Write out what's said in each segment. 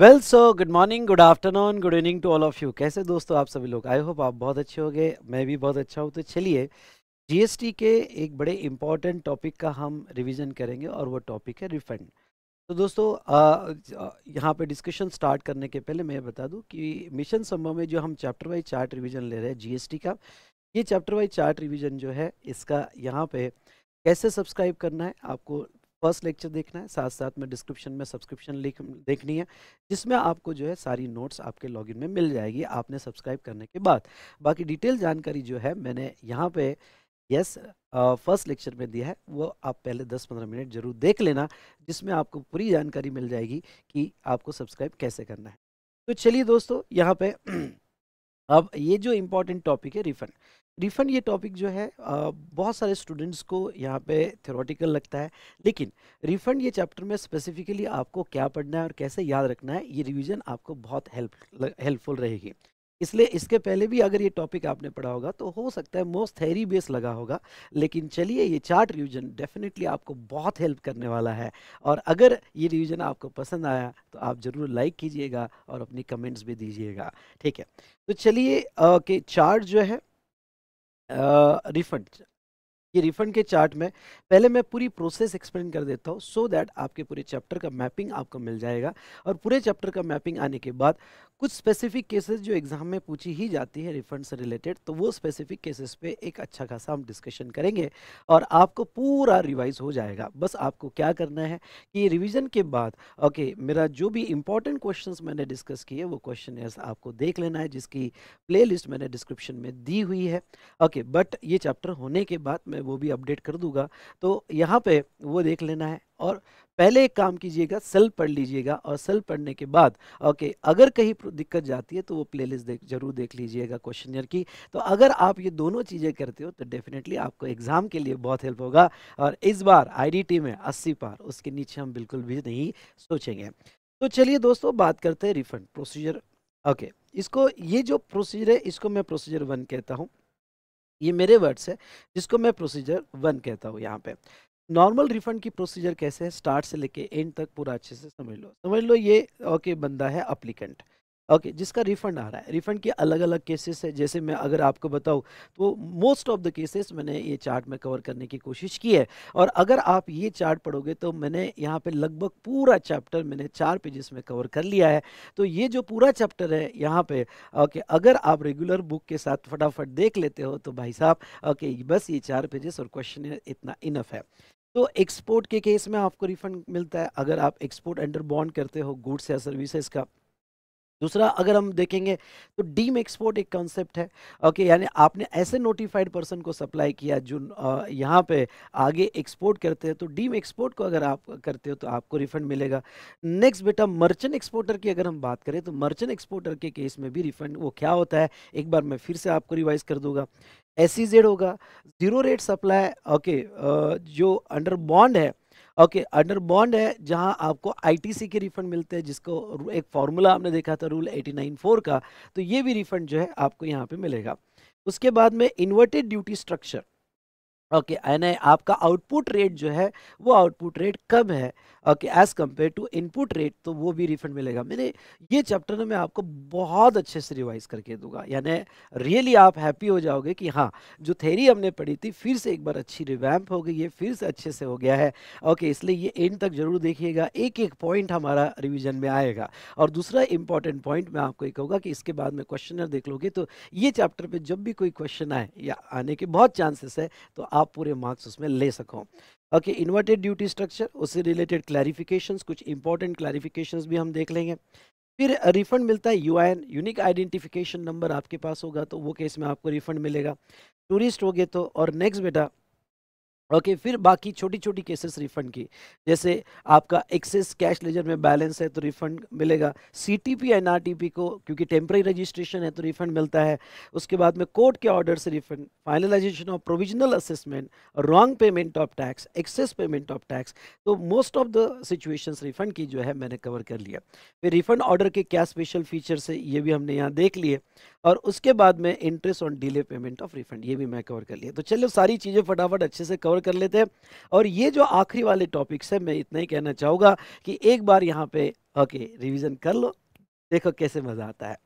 Well so good morning good afternoon good evening to all of you कैसे दोस्तों आप सभी लोग आई होप आप बहुत अच्छे होंगे मैं भी बहुत अच्छा हूँ तो चलिए जीएसटी के एक बड़े इम्पॉर्टेंट टॉपिक का हम रिवीजन करेंगे और वो टॉपिक है रिफंड तो दोस्तों यहाँ पे डिस्कशन स्टार्ट करने के पहले मैं बता दूँ कि मिशन संभव में जो हम चैप्टर वाइज चार्ट रिविज़न ले रहे हैं जी का ये चैप्टर वाइज चार्ट रिविज़न जो है इसका यहाँ पे कैसे सब्सक्राइब करना है आपको फर्स्ट लेक्चर देखना है साथ साथ में डिस्क्रिप्शन में सब्सक्रिप्शन लिख देखनी है जिसमें आपको जो है सारी नोट्स आपके लॉगिन में मिल जाएगी आपने सब्सक्राइब करने के बाद बाकी डिटेल जानकारी जो है मैंने यहाँ पे यस फर्स्ट लेक्चर में दिया है वो आप पहले 10-15 मिनट जरूर देख लेना जिसमें आपको पूरी जानकारी मिल जाएगी कि आपको सब्सक्राइब कैसे करना है तो चलिए दोस्तों यहाँ पर अब ये जो इम्पोर्टेंट टॉपिक है रिफंड रिफंड ये टॉपिक जो है बहुत सारे स्टूडेंट्स को यहाँ पे थ्योरेटिकल लगता है लेकिन रिफंड ये चैप्टर में स्पेसिफिकली आपको क्या पढ़ना है और कैसे याद रखना है ये रिवीजन आपको बहुत हेल्प हेल्पफुल रहेगी इसलिए इसके पहले भी अगर ये टॉपिक आपने पढ़ा होगा तो हो सकता है मोस्ट थेरी बेस लगा होगा लेकिन चलिए ये चार्ट रिवीजन डेफिनेटली आपको बहुत हेल्प करने वाला है और अगर ये रिवीजन आपको पसंद आया तो आप ज़रूर लाइक कीजिएगा और अपनी कमेंट्स भी दीजिएगा ठीक है तो चलिए के चार्ट जो है रिफंड ये रिफंड के चार्ट में पहले मैं पूरी प्रोसेस एक्सप्लेन कर देता हूँ सो दैट आपके पूरे चैप्टर का मैपिंग आपको मिल जाएगा और पूरे चैप्टर का मैपिंग आने के बाद कुछ स्पेसिफिक केसेस जो एग्जाम में पूछी ही जाती है रिफंड से रिलेटेड तो वो स्पेसिफिक केसेस पे एक अच्छा खासा हम डिस्कशन करेंगे और आपको पूरा रिवाइज हो जाएगा बस आपको क्या करना है कि रिविजन के बाद ओके मेरा जो भी इंपॉर्टेंट क्वेश्चन मैंने डिस्कस किए वो क्वेश्चन आपको देख लेना है जिसकी प्ले मैंने डिस्क्रिप्शन में दी हुई है ओके बट ये चैप्टर होने के बाद मैं वो भी अपडेट कर दूंगा तो यहाँ पे वो देख लेना है और पहले एक काम कीजिएगा सेल पढ़ लीजिएगा और सेल पढ़ने के बाद ओके अगर कहीं दिक्कत जाती है तो वो प्लेलिस्ट देख जरूर देख लीजिएगा क्वेश्चन की तो अगर आप ये दोनों चीज़ें करते हो तो डेफिनेटली आपको एग्ज़ाम के लिए बहुत हेल्प होगा और इस बार आईडीटी में 80 पार उसके नीचे हम बिल्कुल भी नहीं सोचेंगे तो चलिए दोस्तों बात करते हैं रिफंड प्रोसीजर ओके इसको ये जो प्रोसीजर है इसको मैं प्रोसीजर वन कहता हूँ ये मेरे वर्ड्स है जिसको मैं प्रोसीजर वन कहता हूँ यहाँ पे नॉर्मल रिफंड की प्रोसीजर कैसे है स्टार्ट से लेके एंड तक पूरा अच्छे से समझ लो समझ लो ये ओके बंदा है अप्लीकेंट ओके जिसका रिफंड आ रहा है रिफंड के अलग अलग केसेस है जैसे मैं अगर आपको बताऊँ तो मोस्ट ऑफ द केसेस मैंने ये चार्ट में कवर करने की कोशिश की है और अगर आप ये चार्ट पढ़ोगे तो मैंने यहाँ पे लगभग पूरा चैप्टर मैंने चार पेजेस में कवर कर लिया है तो ये जो पूरा चैप्टर है यहाँ पे ओके अगर आप रेगुलर बुक के साथ फटाफट देख लेते हो तो भाई साहब ओके बस ये चार पेजेस और क्वेश्चन इतना इनफ है तो एक्सपोर्ट के केस में आपको रिफंड मिलता है अगर आप एक्सपोर्ट अंडर बॉन्ड करते हो गुड्स या सर्विसेज का दूसरा अगर हम देखेंगे तो डीम एक्सपोर्ट एक कॉन्सेप्ट है ओके यानी आपने ऐसे नोटिफाइड पर्सन को सप्लाई किया जो यहाँ पे आगे एक्सपोर्ट करते हैं तो डीम एक्सपोर्ट को अगर आप करते हो तो आपको रिफंड मिलेगा नेक्स्ट बेटा मर्चेंट एक्सपोर्टर की अगर हम बात करें तो मर्चेंट एक्सपोर्टर के केस में भी रिफंड वो क्या होता है एक बार मैं फिर से आपको रिवाइज कर दूंगा एस e होगा जीरो रेट सप्लाई ओके जो अंडर बॉन्ड है ओके अंडर बॉन्ड है जहां आपको आईटीसी के रिफंड मिलते हैं जिसको एक फॉर्मूला आपने देखा था रूल एटी नाइन फोर का तो ये भी रिफंड जो है आपको यहाँ पे मिलेगा उसके बाद में इन्वर्टेड ड्यूटी स्ट्रक्चर ओके यानी आपका आउटपुट रेट जो है वो आउटपुट रेट कम है okay as compare to input rate तो वो भी रिफंड मिलेगा मैंने ये चैप्टर मैं आपको बहुत अच्छे से रिवाइज करके दूंगा यानी रियली आप हैप्पी हो जाओगे कि हाँ जो थेरी हमने पढ़ी थी फिर से एक बार अच्छी रिवैम्प हो गई है फिर से अच्छे से हो गया है ओके इसलिए ये एंड तक जरूर देखिएगा एक एक पॉइंट हमारा रिविजन में आएगा और दूसरा इंपॉर्टेंट पॉइंट मैं आपको ये कहूँगा कि इसके बाद में क्वेश्चनर देख लोगे तो ये चैप्टर पर जब भी कोई क्वेश्चन आए या आने के बहुत चांसेस है तो आप पूरे मार्क्स उसमें ले सको ओके इन्वर्टेड ड्यूटी स्ट्रक्चर उससे रिलेटेड क्लैरिफिकेशंस कुछ इंपॉर्टेंट क्लैरिफिकेशंस भी हम देख लेंगे फिर रिफंड मिलता है यू यूनिक आइडेंटिफिकेशन नंबर आपके पास होगा तो वो केस में आपको रिफंड मिलेगा टूरिस्ट हो गए तो और नेक्स्ट बेटा ओके फिर बाकी छोटी छोटी केसेस रिफंड की जैसे आपका एक्सेस कैश लेजर में बैलेंस है तो रिफंड मिलेगा सीटीपी एनआरटीपी को क्योंकि टेम्प्रेरी रजिस्ट्रेशन है तो रिफंड मिलता है उसके बाद में कोर्ट के ऑर्डर से refund finalisation of provisional assessment wrong payment of tax excess payment of tax तो most of the situation refund की जो है मैंने कवर कर लिया फिर रिफंड ऑर्डर के क्या स्पेशल फीचर्स है ये भी हमने यहाँ देख लिए और उसके बाद में interest on delay payment of refund ये भी मैं कवर कर लिया तो चलो सारी चीज़ें फटाफट अच्छे से कवर कवर कर लेते हैं और ये जो आखिरी वाले टॉपिक्स है मैं इतना ही कहना चाहूँगा कि एक बार यहाँ पे ओके रिविज़न कर लो देखो कैसे मज़ा आता है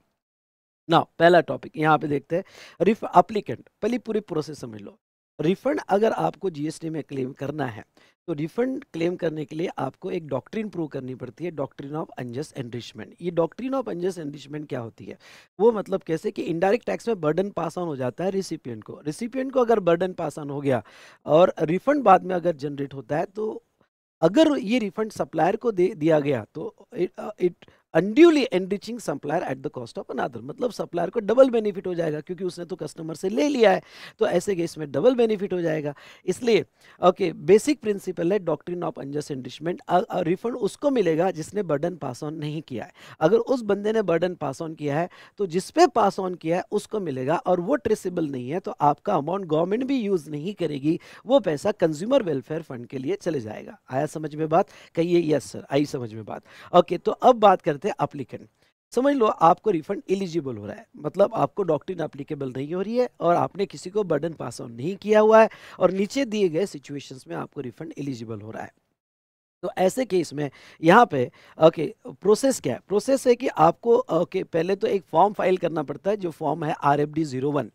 ना पहला टॉपिक यहाँ पे देखते हैं रिफ अप्लीकेंट पहली पूरी प्रोसेस समझ लो रिफंड अगर आपको जीएसटी में क्लेम करना है तो रिफंड क्लेम करने के लिए आपको एक डॉक्ट्रिन प्रूव करनी पड़ती है डॉक्ट्रिन ऑफ अनजस्ट एनरिचमेंट ये डॉक्ट्रिन ऑफ अनजस्ट एनरिचमेंट क्या होती है वो मतलब कैसे कि इनडायरेक्ट टैक्स में बर्डन पास ऑन हो जाता है रिसिपियंट को रिसिपियंट को अगर बर्डन पास ऑन हो गया और रिफंड बाद में अगर जनरेट होता है तो अगर ये रिफंड सप्लायर को दे दिया गया तो it unduly enriching supplier at the cost of another मतलब सप्लायर को डबल बेनिफिट हो जाएगा क्योंकि उसने तो कस्टमर से ले लिया है तो ऐसे केस में डबल बेनिफिट हो जाएगा इसलिए ओके बेसिक प्रिंसिपल है doctrine of unjust enrichment refund उसको मिलेगा जिसने बर्डन पास ऑन नहीं किया है अगर उस बंदे ने बर्डन पास ऑन किया है तो जिसपे पास ऑन किया है उसको मिलेगा और वो ट्रेसिबल नहीं है तो आपका अमाउंट गवर्नमेंट भी यूज़ नहीं करेगी वो पैसा कंज्यूमर वेलफेयर फंड के लिए चले जाएगा आया समझ में बात कहिए यस सर आई समझ में बात ओके तो अब बात करते करते हैं अप्लीकेंट समझ लो आपको रिफंड एलिजिबल हो रहा है मतलब आपको डॉक्ट्रिन अप्लीकेबल नहीं हो रही है और आपने किसी को बर्डन पास ऑन नहीं किया हुआ है और नीचे दिए गए सिचुएशंस में आपको रिफंड एलिजिबल हो रहा है तो ऐसे केस में यहाँ पे ओके प्रोसेस क्या है प्रोसेस है कि आपको ओके पहले तो एक फॉर्म फाइल करना पड़ता है जो फॉर्म है R F D zero one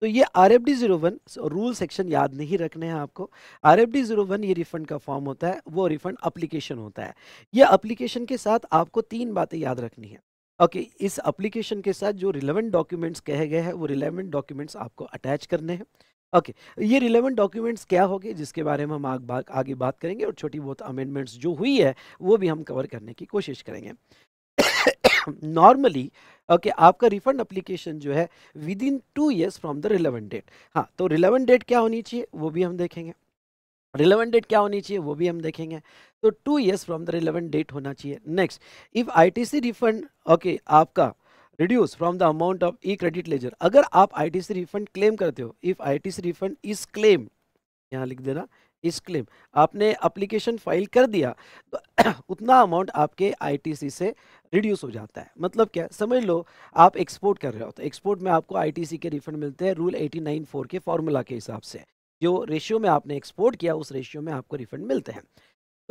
तो ये R F D zero one rule section याद नहीं रखने हैं आपको R F D zero one ये रिफंड का फॉर्म होता है वो रिफंड अप्लीकेशन होता है ये अप्लीकेशन के साथ आपको तीन बातें याद रखनी है ओके okay, इस एप्लीकेशन के साथ जो रिलेवेंट डॉक्यूमेंट्स कहे गए हैं वो रिलेवेंट डॉक्यूमेंट्स आपको अटैच करने हैं ओके okay, ये रिलेवेंट डॉक्यूमेंट्स क्या होगे जिसके बारे में हम आग बा, आगे बात करेंगे और छोटी बहुत अमेंडमेंट्स जो हुई है वो भी हम कवर करने की कोशिश करेंगे नॉर्मली ओके okay, आपका रिफंड अप्लीकेशन जो है within two years from the relevant date हाँ तो रिलेवेंट डेट क्या होनी चाहिए वो भी हम देखेंगे रिलेवेंट डेट क्या होनी चाहिए वो भी हम देखेंगे तो two years from the relevant date होना चाहिए next if I refund okay आपका reduce from the amount of E credit ledger अगर आप I T C refund claim करते हो if I T C refund is claim यहाँ लिख देना इस क्लेम आपने अप्लीकेशन फाइल कर दिया तो उतना अमाउंट आपके आईटीसी से रिड्यूस हो जाता है मतलब क्या समझ लो आप एक्सपोर्ट कर रहे हो तो एक्सपोर्ट में आपको आईटीसी के रिफंड मिलते हैं रूल एटी नाइन फोर के फॉर्मूला के हिसाब से जो रेशियो में आपने एक्सपोर्ट किया उस रेशियो में आपको रिफंड मिलते हैं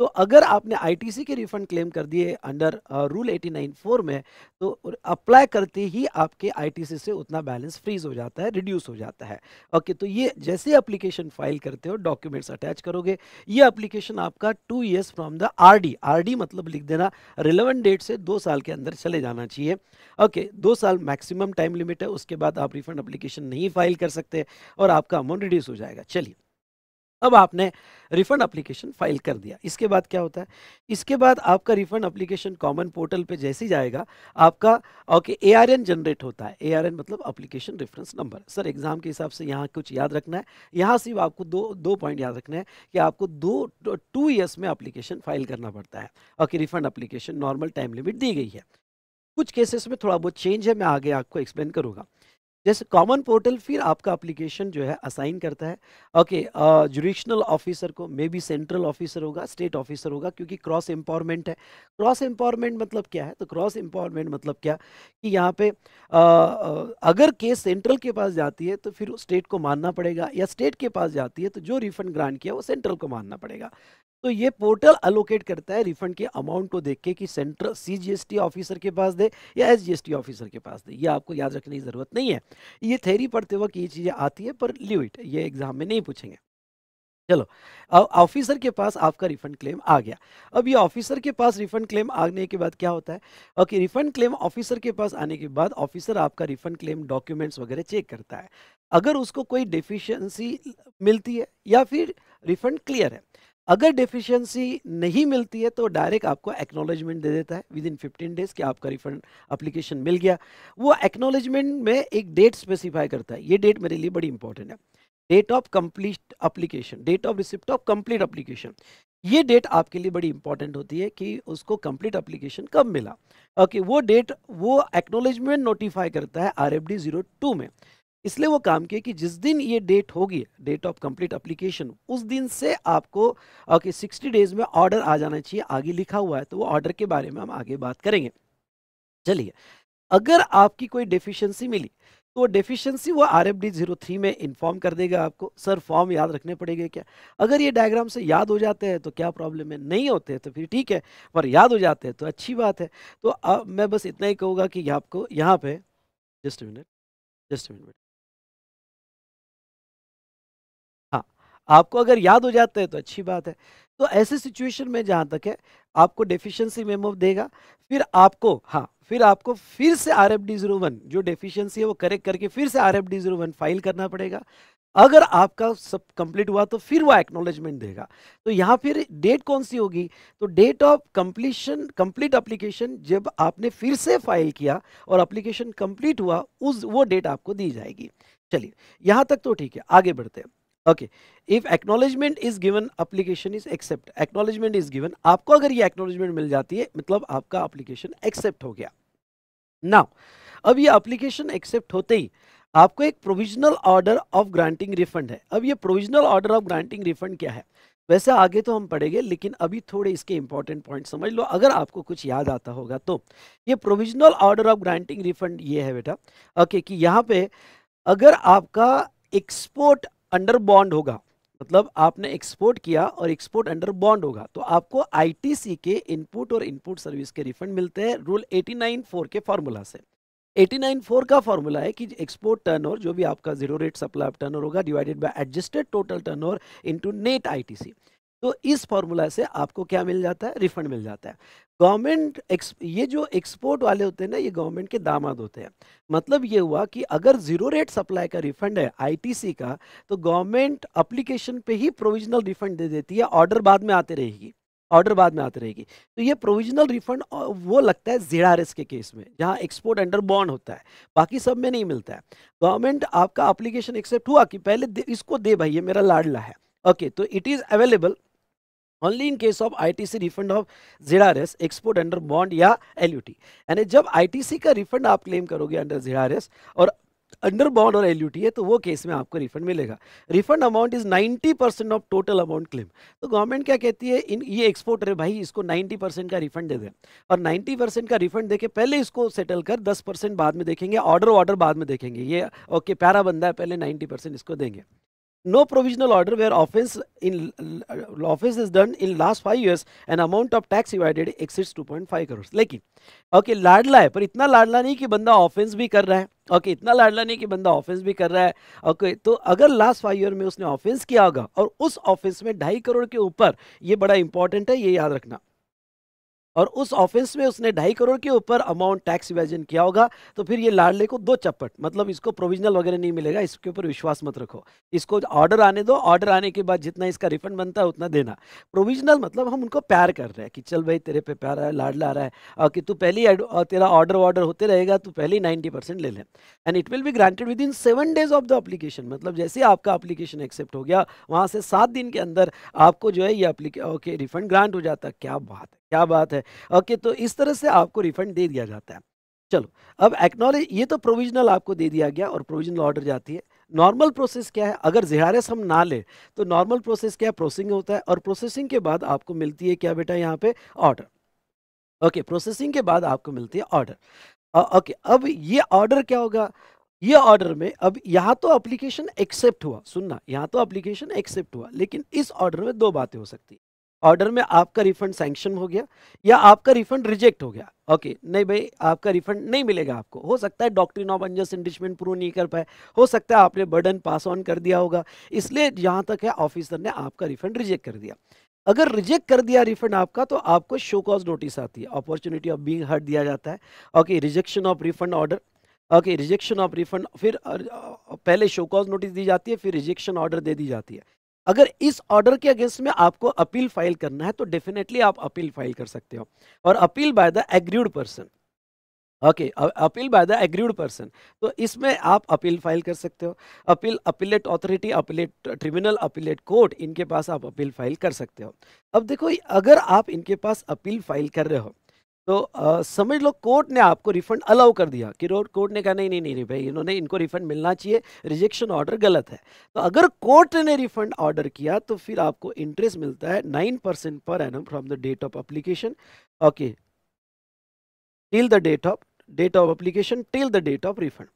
तो अगर आपने आईटीसी के रिफंड क्लेम कर दिए under rule eighty nine four में तो अप्लाई करते ही आपके आईटीसी से उतना बैलेंस फ्रीज हो जाता है रिड्यूस हो जाता है ओके तो ये जैसे अप्लीकेशन फाइल करते हो डॉक्यूमेंट्स अटैच करोगे ये एप्लीकेशन आपका two years from the R D R D मतलब लिख देना रिलेवेंट डेट से दो साल के अंदर चले जाना चाहिए ओके दो साल मैक्सिमम टाइम लिमिट है उसके बाद आप रिफंड अप्लीकेशन नहीं फाइल कर सकते और आपका अमाउंट रिड्यूस हो जाएगा चलिए अब आपने रिफंड एप्लीकेशन फाइल कर दिया इसके बाद क्या होता है इसके बाद आपका रिफंड एप्लीकेशन कॉमन पोर्टल पे जैसे ही जाएगा आपका okay A R N generate होता है ए आर एन मतलब application reference number sir exam के हिसाब से यहाँ कुछ याद रखना है यहाँ सिर्फ आपको दो दो पॉइंट याद रखना है कि आपको दो टू ईयर्स में अप्लीकेशन फाइल करना पड़ता है okay refund application normal time limit दी गई है कुछ केसेस में थोड़ा बहुत चेंज है मैं आगे आपको एक्सप्लेन करूँगा जैसे कॉमन पोर्टल फिर आपका एप्लीकेशन जो है असाइन करता है ओके जुडिशनल ऑफिसर को मे बी सेंट्रल ऑफिसर होगा स्टेट ऑफिसर होगा क्योंकि क्रॉस एम्पावरमेंट है क्रॉस एम्पावरमेंट मतलब क्या है तो क्रॉस एम्पावरमेंट मतलब क्या कि यहाँ पे आ, अगर केस सेंट्रल के पास जाती है तो फिर स्टेट को मानना पड़ेगा या स्टेट के पास जाती है तो जो रिफंड ग्रांट किया वो सेंट्रल को मानना पड़ेगा तो ये पोर्टल अलोकेट करता है रिफंड के अमाउंट को देख के कि सेंट्रल सीजीएसटी ऑफिसर के पास दे या एसजीएसटी ऑफिसर के पास दे ये आपको याद रखने की ज़रूरत नहीं है ये थेरी पढ़ते वक्त ये चीज़ें आती है पर लिविट ये एग्जाम में नहीं पूछेंगे चलो ऑफिसर के पास आपका रिफंड क्लेम आ गया अब ये ऑफिसर के पास रिफंड क्लेम आने के बाद क्या होता है ओके रिफंड क्लेम ऑफिसर के पास आने के बाद ऑफिसर आपका रिफंड क्लेम डॉक्यूमेंट्स वगैरह चेक करता है अगर उसको कोई डिफिशियंसी मिलती है या फिर रिफंड क्लियर है अगर डिफिशियंसी नहीं मिलती है तो डायरेक्ट आपको एक्नोलेजमेंट दे देता है विद इन फिफ्टीन डेज़ कि आपका रिफंड अप्लीकेशन मिल गया वो एक्नॉलेजमेंट में एक डेट स्पेसिफाई करता है ये डेट मेरे लिए बड़ी इंपॉर्टेंट है date of complete application date of receipt of complete application ये डेट आपके लिए बड़ी इंपॉर्टेंट होती है कि उसको कंप्लीट अप्लीकेशन कब मिला ओके okay, वो डेट वो एक्नोलेजमेंट नोटिफाई करता है R F D zero two में इसलिए वो काम किए कि जिस दिन ये डेट होगी डेट ऑफ कंप्लीट अप्लीकेशन उस दिन से आपको ओके सिक्सटी डेज में ऑर्डर आ जाना चाहिए आगे लिखा हुआ है तो वो ऑर्डर के बारे में हम आगे बात करेंगे चलिए अगर आपकी कोई डेफिशिएंसी मिली तो वो डेफिशिएंसी वो R F D zero three में इन्फॉर्म कर देगा आपको सर फॉर्म याद रखने पड़ेगा क्या अगर ये डायग्राम से याद हो जाते हैं तो क्या प्रॉब्लम है नहीं होते तो फिर ठीक है पर याद हो जाते हैं तो अच्छी बात है तो अब मैं बस इतना ही कहूँगा कि आपको यहाँ पे जस्ट मिनट जस्ट मिनट आपको अगर याद हो जाते हैं तो अच्छी बात है तो ऐसे सिचुएशन में जहाँ तक है आपको डेफिशिएंसी मेमो देगा फिर आपको हाँ फिर आपको फिर से R F D zero one जो डेफिशिएंसी है वो करेक्ट करके फिर से R F D zero one file करना पड़ेगा अगर आपका सब कंप्लीट हुआ तो फिर वो एक्नोलेजमेंट देगा तो यहाँ फिर डेट कौन सी होगी तो date of completion complete application जब आपने फिर से फाइल किया और एप्लीकेशन कंप्लीट हुआ उस वो डेट आपको दी जाएगी चलिए यहाँ तक तो ठीक है आगे बढ़ते हैं okay if acknowledgement is given application is accept acknowledgement is given आपको अगर ये एक्नोलेजमेंट मिल जाती है मतलब आपका अप्लीकेशन एक्सेप्ट हो गया नाउ अब ये अप्लीकेशन एक्सेप्ट होते ही आपको एक provisional order of granting refund है अब ये provisional order of granting refund क्या है वैसे आगे तो हम पढ़ेंगे लेकिन अभी थोड़े इसके इंपॉर्टेंट पॉइंट समझ लो अगर आपको कुछ याद आता होगा तो ये provisional order of granting refund ये है बेटा ओके कि यहाँ पे अगर आपका एक्सपोर्ट अंडर बॉन्ड होगा मतलब आपने एक्सपोर्ट किया और एक्सपोर्ट अंडर बॉन्ड होगा तो आपको आईटीसी के इनपुट और इनपुट सर्विस के रिफंड मिलते हैं रूल 894 के फार्मूला से 894 का फार्मूला है कि एक्सपोर्ट टर्नओवर जो भी आपका जीरो रेट सप्लाई टर्नओवर होगा divided by adjusted total turnover into net ITC तो इस फॉर्मूला से आपको क्या मिल जाता है रिफंड मिल जाता है गवर्नमेंट ये जो एक्सपोर्ट वाले होते हैं ना ये गवर्नमेंट के दामाद होते हैं मतलब ये हुआ कि अगर जीरो रेट सप्लाई का रिफंड है आईटीसी का तो गवर्नमेंट अप्लीकेशन पे ही प्रोविजनल रिफंड दे देती है ऑर्डर बाद में आते रहेगी ऑर्डर बाद में आते रहेगी तो ये प्रोविजनल रिफंड वो लगता है जेड के केस में जहाँ एक्सपोर्ट अंडर बॉन्ड होता है बाकी सब में नहीं मिलता है गवर्नमेंट आपका अप्लीकेशन एक्सेप्ट हुआ कि पहले इसको दे भाई ये मेरा लाडला है ओके okay, तो it is available only in case of ITC refund of S export under bond या एलयूटी यानी जब आईटीसी का रिफंड आप क्लेम करोगे अंडर एस और अंडर बॉन्ड और एल है तो वो केस में आपको रिफंड मिलेगा refund amount is 90 percent of total amount claim तो गवर्नमेंट क्या कहती है इन ये एक्सपोर्टर है भाई इसको 90 परसेंट का रिफंड दे दें और 90 परसेंट का रिफंड देके पहले इसको सेटल कर 10 परसेंट बाद में देखेंगे ऑर्डर ऑर्डर बाद में देखेंगे ये ओके प्यारा बंदा है पहले नाइन्टी परसेंट इसको देंगे no provisional order where offense in uh, offense is done in last 5 years an amount of tax divided exceeds 2.5 crores लेकिन ओके okay, लाडला है पर इतना लाडला नहीं कि बंदा ऑफेंस भी कर रहा है ओके okay, इतना लाडला नहीं कि बंदा ऑफेंस भी कर रहा है ओके okay, तो अगर लास्ट फाइव ईयर में उसने ऑफेंस किया होगा और उस ऑफेंस में ढाई करोड़ के ऊपर ये बड़ा इंपॉर्टेंट है ये याद रखना और उस ऑफेंस में उसने ढाई करोड़ के ऊपर अमाउंट टैक्स इवेजन किया होगा तो फिर ये लाडले को दो चप्पट मतलब इसको प्रोविजनल वगैरह नहीं मिलेगा इसके ऊपर विश्वास मत रखो इसको ऑर्डर आने दो ऑर्डर आने के बाद जितना इसका रिफंड बनता है उतना देना प्रोविजनल मतलब हम उनको प्यार कर रहे हैं कि चल भाई तेरे पे प्यार है लाडला आ रहा है और कि तू पहले तेरा ऑर्डर ऑर्डर होते रहेगा तू पहले नाइन्टी परसेंट ले लें and it will be granted within seven days of the application मतलब जैसे आपका अप्लीकेशन एक्सेप्ट हो गया वहाँ से सात दिन के अंदर आपको जो है ये ओके रिफंड ग्रांट हो जाता क्या बात है क्या बात है ओके तो इस तरह से आपको रिफंड दे दिया जाता है चलो अब एक्नॉलेज ये तो प्रोविजनल आपको दे दिया गया और प्रोविजनल ऑर्डर जाती है नॉर्मल प्रोसेस क्या है अगर जिहारस हम ना ले तो नॉर्मल प्रोसेस क्या है प्रोसेसिंग होता है और प्रोसेसिंग के बाद आपको मिलती है क्या बेटा यहाँ पे ऑर्डर ओके प्रोसेसिंग के बाद आपको मिलती है ऑर्डर ओके अब ये ऑर्डर क्या होगा ये ऑर्डर में अब यहाँ तो एप्लीकेशन एक्सेप्ट हुआ सुनना यहाँ तो एप्लीकेशन एक्सेप्ट हुआ लेकिन इस ऑर्डर में दो बातें हो सकती है ऑर्डर में आपका रिफंड सैंक्शन हो गया या आपका रिफंड रिजेक्ट हो गया ओके नहीं भाई आपका रिफंड नहीं मिलेगा आपको हो सकता है डॉक्टरी ऑफ अंजस इंडिशमेंट प्रूव नहीं कर पाए हो सकता है आपने बर्डन पास ऑन कर दिया होगा इसलिए जहाँ तक है ऑफिसर ने आपका रिफंड रिजेक्ट कर दिया अगर रिजेक्ट कर दिया रिफंड आपका तो आपको शो कॉज नोटिस आती है अपॉर्चुनिटी ऑफ बींग हर्ट दिया जाता है okay rejection of refund order okay rejection of refund फिर पहले शो कॉज नोटिस दी जाती है फिर रिजेक्शन ऑर्डर दे दी जाती है अगर इस ऑर्डर के अगेंस्ट में आपको अपील फाइल करना है तो डेफिनेटली आप अपील फाइल कर सकते हो और appeal by the aggrieved person okay appeal by the aggrieved person तो इसमें आप अपील फाइल कर सकते हो appeal appellate authority appellate tribunal appellate court इनके पास आप अपील फाइल कर सकते हो अब देखो अगर आप इनके पास अपील फाइल कर रहे हो तो आ, समझ लो कोर्ट ने आपको रिफंड अलाउ कर दिया कि कोर्ट ने कहा नहीं नहीं नहीं नहीं भाई इन्होंने इनको रिफंड मिलना चाहिए रिजेक्शन ऑर्डर गलत है तो अगर कोर्ट ने रिफंड ऑर्डर किया तो फिर आपको इंटरेस्ट मिलता है नाइन परसेंट पर annum from the date of application okay till the date of date of application till the date of refund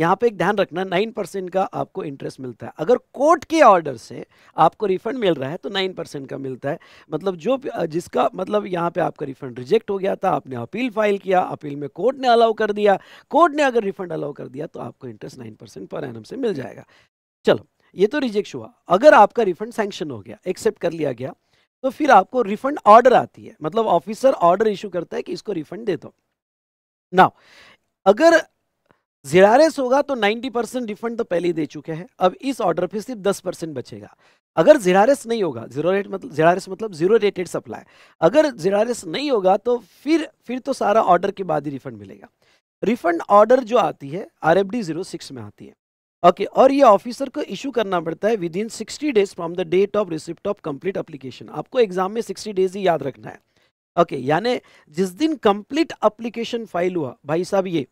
यहाँ पे एक ध्यान रखना नाइन परसेंट का आपको इंटरेस्ट मिलता है अगर कोर्ट के ऑर्डर से आपको रिफंड मिल रहा है तो नाइन परसेंट का मिलता है मतलब जो जिसका मतलब यहाँ पे आपका रिफंड रिजेक्ट हो गया था आपने अपील फाइल किया अपील में कोर्ट ने अलाउ कर दिया कोर्ट ने अगर रिफंड अलाउ कर दिया तो आपको interest nine percent per annum annum मिल जाएगा चलो ये तो रिजेक्ट हुआ अगर आपका रिफंड सेंक्शन हो गया एक्सेप्ट कर लिया गया तो फिर आपको रिफंड ऑर्डर आती है मतलब ऑफिसर ऑर्डर इशू करता है कि इसको रिफंड दे दो नाउ अगर जीआरएस होगा तो 90 परसेंट रिफंड तो पहले ही दे चुके हैं अब इस ऑर्डर पे सिर्फ 10 परसेंट बचेगा अगर जीआरएस नहीं होगा जीरो रेट मतलब जीआरएस मतलब जीरो रेटेड सप्लाई अगर जीआरएस नहीं होगा तो फिर फिर तो सारा ऑर्डर के बाद ही रिफंड मिलेगा रिफंड ऑर्डर जो आती है R F D zero six में आती है ओके okay, और ये ऑफिसर को इशू करना पड़ता है within sixty days from the date of receipt of complete application आपको एग्जाम में सिक्सटी डेज ही याद रखना है ओके okay, यानी जिस दिन कंप्लीट अप्लीकेशन फाइल हुआ भाई साहब ये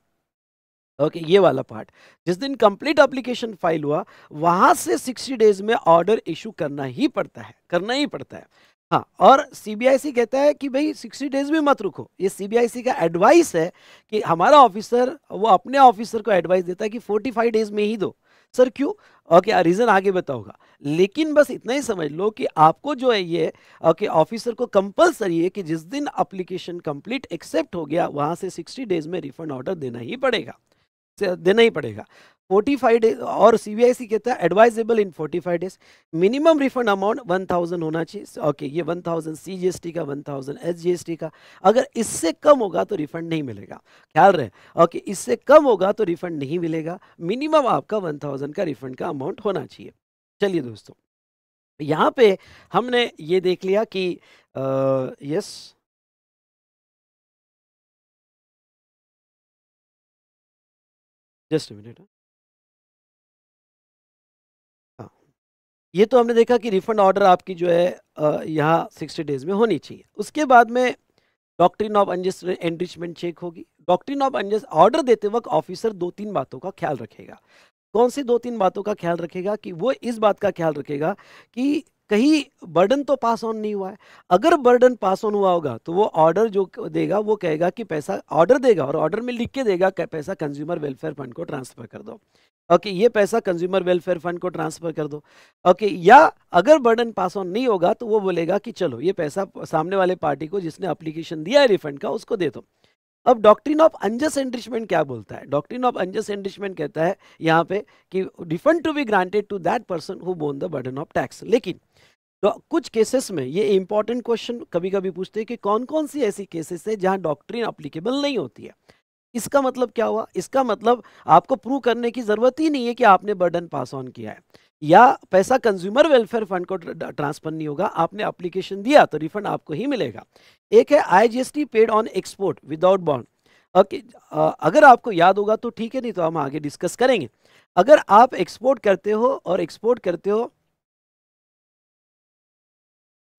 ओके ये वाला पार्ट जिस दिन कंप्लीट एप्लीकेशन फाइल हुआ वहाँ से 60 डेज में ऑर्डर इशू करना ही पड़ता है करना ही पड़ता है हाँ और सीबीआईसी कहता है कि भाई 60 डेज में मत रुको ये सीबीआईसी का एडवाइस है कि हमारा ऑफिसर वो अपने ऑफिसर को एडवाइस देता है कि 45 डेज में ही दो सर क्यों ओके आ रीज़न आगे बताऊंगा लेकिन बस इतना ही समझ लो कि आपको जो है ये ओके ऑफिसर को कंपलसरी है कि जिस दिन अप्लीकेशन कंप्लीट एक्सेप्ट हो गया वहाँ से 60 डेज में रिफंड ऑर्डर देना ही पड़ेगा देना ही पड़ेगा 45 डेज और सी कहता है advisable in 45 days minimum refund amount 1000 होना चाहिए ओके ये 1000 टी का 1000 थाउजेंड का अगर इससे कम होगा तो रिफंड नहीं मिलेगा ख्याल रहे ओके इससे कम होगा तो रिफंड नहीं मिलेगा मिनिमम आपका 1000 का रिफंड का अमाउंट होना चाहिए चलिए दोस्तों यहाँ पे हमने ये देख लिया कि आ, यस जस्ट मिनट हाँ। हाँ। ये तो हमने देखा कि रिफंड ऑर्डर आपकी जो है यहाँ सिक्सटी डेज में होनी चाहिए उसके बाद में doctrine of unjust enrichment check होगी डॉक्ट्रिन ऑफ अनजस्ट ऑर्डर देते वक्त ऑफिसर दो तीन बातों का ख्याल रखेगा कौन सी दो तीन बातों का ख्याल रखेगा कि वो इस बात का ख्याल रखेगा कि कहीं बर्डन तो पास ऑन नहीं हुआ है अगर बर्डन पास ऑन हुआ होगा तो वो ऑर्डर जो देगा वो कहेगा कि पैसा ऑर्डर देगा और ऑर्डर में लिख के देगा कि पैसा कंज्यूमर वेलफेयर फंड को ट्रांसफ़र कर दो ओके ये पैसा कंज्यूमर वेलफेयर फंड को ट्रांसफ़र कर दो ओके या अगर बर्डन पास ऑन नहीं होगा तो वो बोलेगा कि चलो ये पैसा सामने वाले पार्टी को जिसने अप्लीकेशन दिया है रिफंड का उसको दे दो अब डॉक्ट्रिन ऑफ अंजस एनरिचमेंट क्या बोलता है डॉक्ट्रिन ऑफ अंजस एनरिचमेंट कहता है यहाँ पे कि refund to be granted to that person who borne the burden of tax लेकिन तो कुछ केसेस में ये इंपॉर्टेंट क्वेश्चन कभी कभी पूछते हैं कि कौन कौन सी ऐसी केसेस है जहाँ डॉक्ट्रिन अप्लीकेबल नहीं होती है इसका मतलब क्या हुआ इसका मतलब आपको प्रूव करने की ज़रूरत ही नहीं है कि आपने बर्डन पास ऑन किया है या पैसा कंज्यूमर वेलफेयर फंड को ट्रांसफर नहीं होगा आपने एप्लीकेशन दिया तो रिफंड आपको ही मिलेगा एक है IGST paid on export without bond okay अगर आपको याद होगा तो ठीक है नहीं तो हम आगे डिस्कस करेंगे अगर आप एक्सपोर्ट करते हो और एक्सपोर्ट करते हो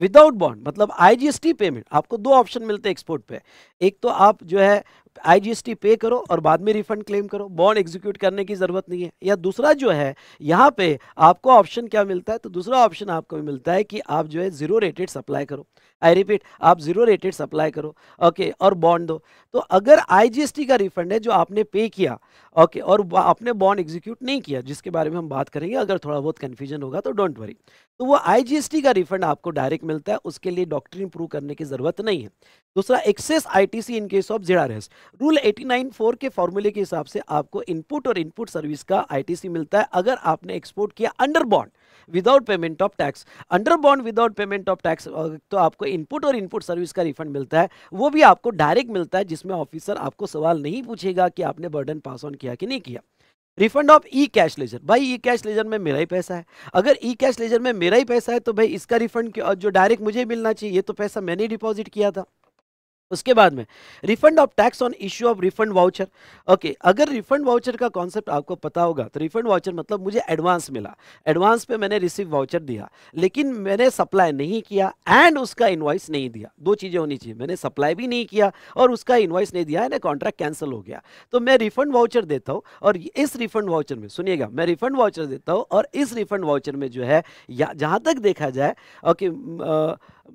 विदाउट बॉन्ड मतलब आईजीएसटी पेमेंट आपको दो ऑप्शन मिलते हैं एक्सपोर्ट पे एक तो आप जो है आईजीएसटी पे करो और बाद में रिफंड क्लेम करो बॉन्ड एग्जीक्यूट करने की ज़रूरत नहीं है या दूसरा जो है यहाँ पे आपको ऑप्शन क्या मिलता है तो दूसरा ऑप्शन आपको मिलता है कि आप जो है ज़ीरो रेटेड सप्लाई करो आई रिपीट आप ज़ीरो रेटेड सप्लाई करो ओके और बॉन्ड दो तो अगर आईजीएसटी का रिफंड है जो आपने पे किया ओके और आपने बॉन्ड एग्जीक्यूट नहीं किया जिसके बारे में हम बात करेंगे अगर थोड़ा बहुत कन्फ्यूजन होगा तो डोंट वरी तो वो आईजीएसटी का रिफंड आपको डायरेक्ट मिलता है उसके लिए डॉक्टर इंप्रूव करने की ज़रूरत नहीं है दूसरा excess I T in case of ZRS rule 89.4 के फॉर्मूले के हिसाब से आपको इनपुट और इनपुट सर्विस का आईटीसी मिलता है अगर आपने एक्सपोर्ट किया under bond without payment of tax under bond without payment of tax तो आपको इनपुट और इनपुट सर्विस का रिफंड मिलता है वो भी आपको डायरेक्ट मिलता है जिसमें ऑफिसर आपको सवाल नहीं पूछेगा कि आपने बर्डन पास ऑन किया कि नहीं किया refund of E cash ledger भाई ई कैश लेजर में मेरा ही पैसा है अगर ई कैश लेजर में मेरा ही पैसा है तो भाई इसका रिफंड जो डायरेक्ट मुझे मिलना चाहिए तो पैसा मैंने डिपॉजिट किया था उसके बाद में refund of tax on issue of refund voucher okay अगर रिफंड वाउचर का कॉन्सेप्ट आपको पता होगा तो रिफंड वाउचर मतलब मुझे एडवांस मिला एडवांस पे मैंने रिसीव वाउचर दिया लेकिन मैंने सप्लाई नहीं किया एंड उसका इन्वाइस नहीं दिया दो चीज़ें होनी चाहिए मैंने सप्लाई भी नहीं किया और उसका इन्वाइस नहीं दिया यानी कॉन्ट्रैक्ट कैंसिल हो गया तो मैं रिफंड वाउचर देता हूँ और इस रिफंड वाउचर में सुनिएगा मैं रिफंड वाउचर देता हूँ और इस रिफंड वाउचर में जो है जहाँ तक देखा जाए ओके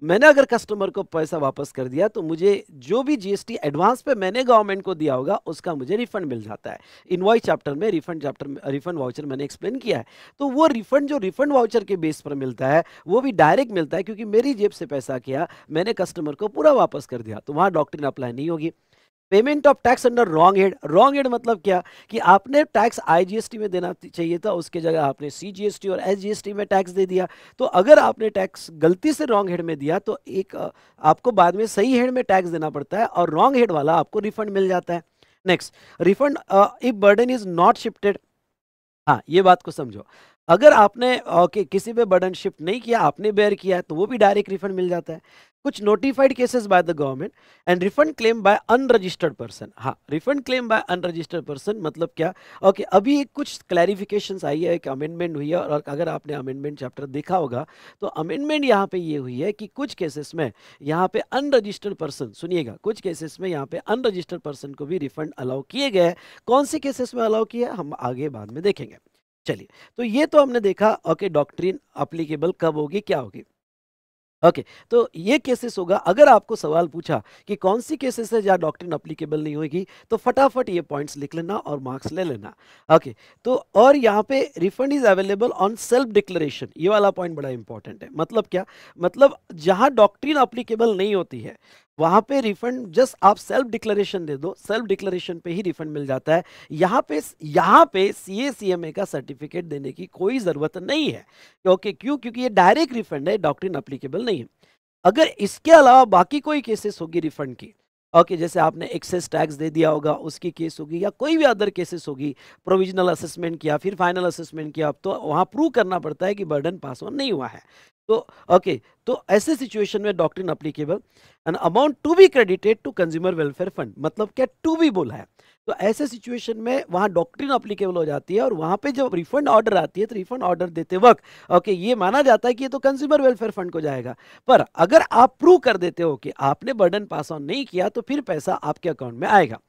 मैंने अगर कस्टमर को पैसा वापस कर दिया तो मुझे जो भी जीएसटी एडवांस पे मैंने गवर्नमेंट को दिया होगा उसका मुझे रिफंड मिल जाता है इनवाइस चैप्टर में रिफंड चैप्टर रिफंड वाउचर मैंने एक्सप्लेन किया है तो वो रिफंड जो रिफंड वाउचर के बेस पर मिलता है वो भी डायरेक्ट मिलता है क्योंकि मेरी जेब से पैसा किया मैंने कस्टमर को पूरा वापस कर दिया तो वहाँ डॉक्टर अप्लाई नहीं होगी payment of tax under wrong head wrong head मतलब क्या कि आपने टैक्स आईजीएसटी में देना चाहिए था उसके जगह आपने सीजीएसटी और एसजीएसटी में टैक्स दे दिया तो अगर आपने टैक्स गलती से रॉन्ग हेड में दिया तो एक आपको बाद में सही हेड में टैक्स देना पड़ता है और रॉन्ग हेड वाला आपको रिफंड मिल जाता है next refund if burden is not shifted हाँ ये बात को समझो अगर आपने ओके किसी पे बर्डन शिफ्ट नहीं किया आपने बेयर किया है तो वो भी डायरेक्ट रिफंड मिल जाता है कुछ notified cases by the government and refund claim by unregistered person हाँ refund claim by unregistered person मतलब क्या ओके okay, अभी कुछ क्लैरिफिकेशन आई है एक अमेंडमेंट हुई है और अगर आपने अमेंडमेंट चैप्टर देखा होगा तो अमेंडमेंट यहाँ पे ये हुई है कि कुछ केसेस में यहाँ पे अनरजिस्टर्ड पर्सन सुनिएगा कुछ केसेस में यहाँ पे अनरजिस्टर्ड पर्सन को भी रिफंड अलाउ किए गए कौन से केसेस में अलाउ किया हम आगे बाद में देखेंगे चलिए तो ये तो हमने देखा ओके डॉक्ट्रिन अप्लीकेबल कब होगी क्या होगी ओके okay, तो ये केसेस होगा अगर आपको सवाल पूछा कि कौन सी केसेस है जहाँ डॉक्ट्रिन अप्लीकेबल नहीं होगी तो फटाफट ये पॉइंट्स लिख लेना और मार्क्स ले लेना ओके okay, तो और यहाँ पे refund is available on self declaration ये वाला पॉइंट बड़ा इंपॉर्टेंट है मतलब क्या मतलब जहाँ डॉक्ट्रिन अप्लीकेबल नहीं होती है वहां पे रिफंड जस्ट आप सेल्फ डिक्लेरेशन दे दो सेल्फ डिक्लेरेशन पे ही रिफंड मिल जाता है यहाँ पे यहाँ पे सी ए सी एम ए का सर्टिफिकेट देने की कोई ज़रूरत नहीं है ओके क्यों क्योंकि ये डायरेक्ट रिफंड है डॉक्ट्रिन अप्लीकेबल नहीं है अगर इसके अलावा बाकी कोई केसेस होगी रिफंड की ओके जैसे आपने एक्सेस टैक्स दे दिया होगा उसकी केस होगी या कोई भी अदर केसेस होगी प्रोविजनल असेसमेंट किया फिर फाइनल असेसमेंट किया तो वहाँ प्रूव करना पड़ता है कि बर्डन पास ऑन नहीं हुआ है तो ओके तो ऐसे सिचुएशन में doctrine applicable an amount to be credited to consumer welfare fund मतलब क्या टू बी बोला है तो ऐसे सिचुएशन में वहाँ डॉक्ट्रिन अप्लीकेबल हो जाती है और वहाँ पे जब रिफंड ऑर्डर आती है तो रिफंड ऑर्डर देते वक्त ओके ये माना जाता है कि ये तो कंज्यूमर वेलफेयर फंड को जाएगा पर अगर आप प्रूव कर देते हो कि आपने बर्डन पास ऑन नहीं किया तो फिर पैसा आपके अकाउंट में आएगा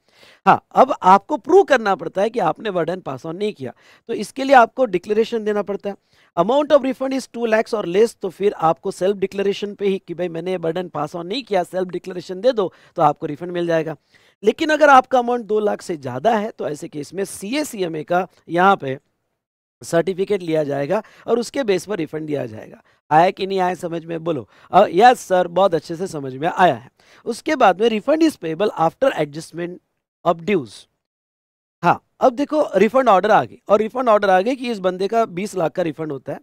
हाँ अब आपको प्रूव करना पड़ता है कि आपने वर्डन पास ऑन नहीं किया तो इसके लिए आपको डिक्लेरेशन देना पड़ता है amount of refund is two lakhs और लेस तो फिर आपको सेल्फ डिक्लेरेशन पे ही कि भाई मैंने बर्डन पास ऑन नहीं किया सेल्फ डिक्लेरेशन दे दो तो आपको रिफंड मिल जाएगा लेकिन अगर आपका अमाउंट दो लाख से ज़्यादा है तो ऐसे केस में सी सी एम ए का यहाँ पे सर्टिफिकेट लिया जाएगा और उसके बेस पर रिफंड दिया जाएगा आया कि नहीं आया समझ में बोलो यस सर बहुत अच्छे से समझ में आया है उसके बाद में refund is payable after adjustment of dues हाँ अब देखो रिफंड ऑर्डर आ गई और रिफंड ऑर्डर आ गई कि इस बंदे का बीस लाख का रिफंड होता है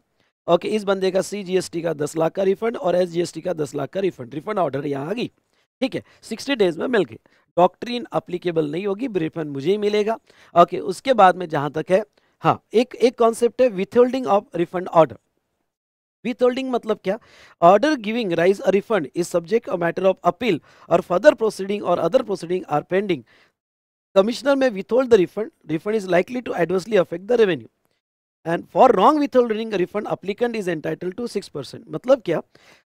ओके इस बंदे का सी टी का दस लाख का रिफंड और एस टी का दस लाख का रिफंड रिफंड ऑर्डर यहाँ आ गई ठीक है सिक्सटी डेज में मिल गई डॉक्ट्रीन अप्लीकेबल नहीं होगी ब्रीफमैन मुझे ही मिलेगा ओके उसके बाद में जहां तक है हाँ एक एक कॉन्सेप्ट है withholding of refund order withholding मतलब क्या order giving rise a refund is subject a matter of appeal और फर्दर प्रोसीडिंग और other proceeding are pending commissioner में withhold the refund refund is likely to adversely affect the revenue and for wrong withholding refund applicant is entitle to six percent मतलब क्या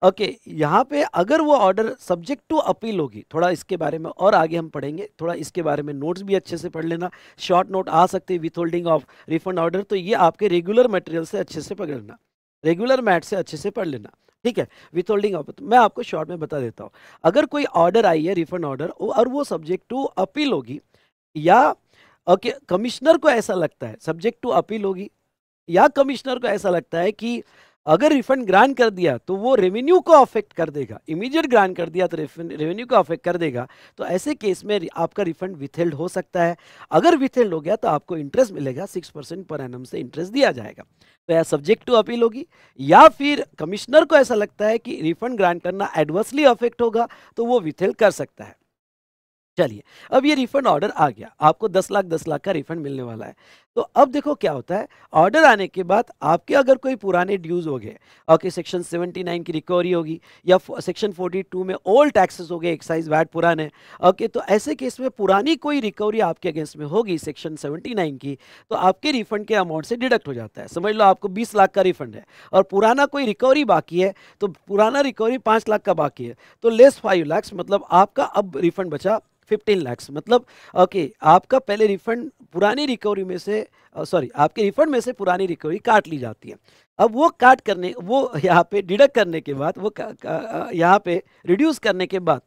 okay okay, यहाँ पे अगर वो order subject to appeal होगी थोड़ा इसके बारे में और आगे हम पढ़ेंगे थोड़ा इसके बारे में नोट्स भी अच्छे से पढ़ लेना शॉर्ट नोट आ सकते हैं होल्डिंग ऑफ रिफंड ऑर्डर तो ये आपके रेगुलर मटेरियल से अच्छे से पकड़ लेना रेगुलर मैट से अच्छे से पढ़ लेना ठीक है विथ होल्डिंग ऑफ मैं आपको शॉर्ट में बता देता हूँ अगर कोई ऑर्डर आई है रिफंड ऑर्डर और वो सब्जेक्ट टू अपील होगी या ओके okay, कमिश्नर को ऐसा लगता है सब्जेक्ट टू अपील होगी या कमिश्नर को ऐसा लगता है कि अगर रिफंड ग्रांट कर दिया तो वो रेवेन्यू को अफेक्ट कर देगा इमीडिएट ग्रांट कर दिया तो रेवेन्यू को अफेक्ट कर देगा तो ऐसे केस में आपका रिफंड विथेल्ड हो सकता है अगर विथेल्ड हो गया तो आपको इंटरेस्ट मिलेगा six percent per annum annum interest दिया जाएगा तो यह सब्जेक्ट टू अपील होगी या फिर कमिश्नर को ऐसा लगता है कि रिफंड ग्रांट करना एडवर्सली अफेक्ट होगा तो वो विथेल कर सकता है चलिए अब ये रिफंड ऑर्डर आ गया आपको दस लाख दस लाख का रिफंड मिलने वाला है तो अब देखो क्या होता है ऑर्डर आने के बाद आपके अगर कोई पुराने ड्यूज हो गए ओके सेक्शन 79 की रिकवरी होगी या सेक्शन 42 में ओल्ड टैक्सेस हो गए एक्साइज वैट पुराने ओके तो ऐसे केस में पुरानी कोई रिकवरी आपके अगेंस्ट में होगी सेक्शन 79 की तो आपके रिफंड के अमाउंट से डिडक्ट हो जाता है समझ लो आपको बीस लाख का रिफंड है और पुराना कोई रिकवरी बाकी है तो पुराना रिकवरी पाँच लाख का बाकी है तो लेस फाइव लैक्स मतलब आपका अब रिफंड बचा फिफ्टीन लैक्स मतलब ओके okay, आपका पहले रिफंड पुरानी रिकवरी में से सॉरी आपके रिफंड में से पुरानी रिकवरी काट ली जाती है अब वो काट करने वो यहाँ पे डिडक्ट करने के बाद वो यहाँ पे रिड्यूस करने के बाद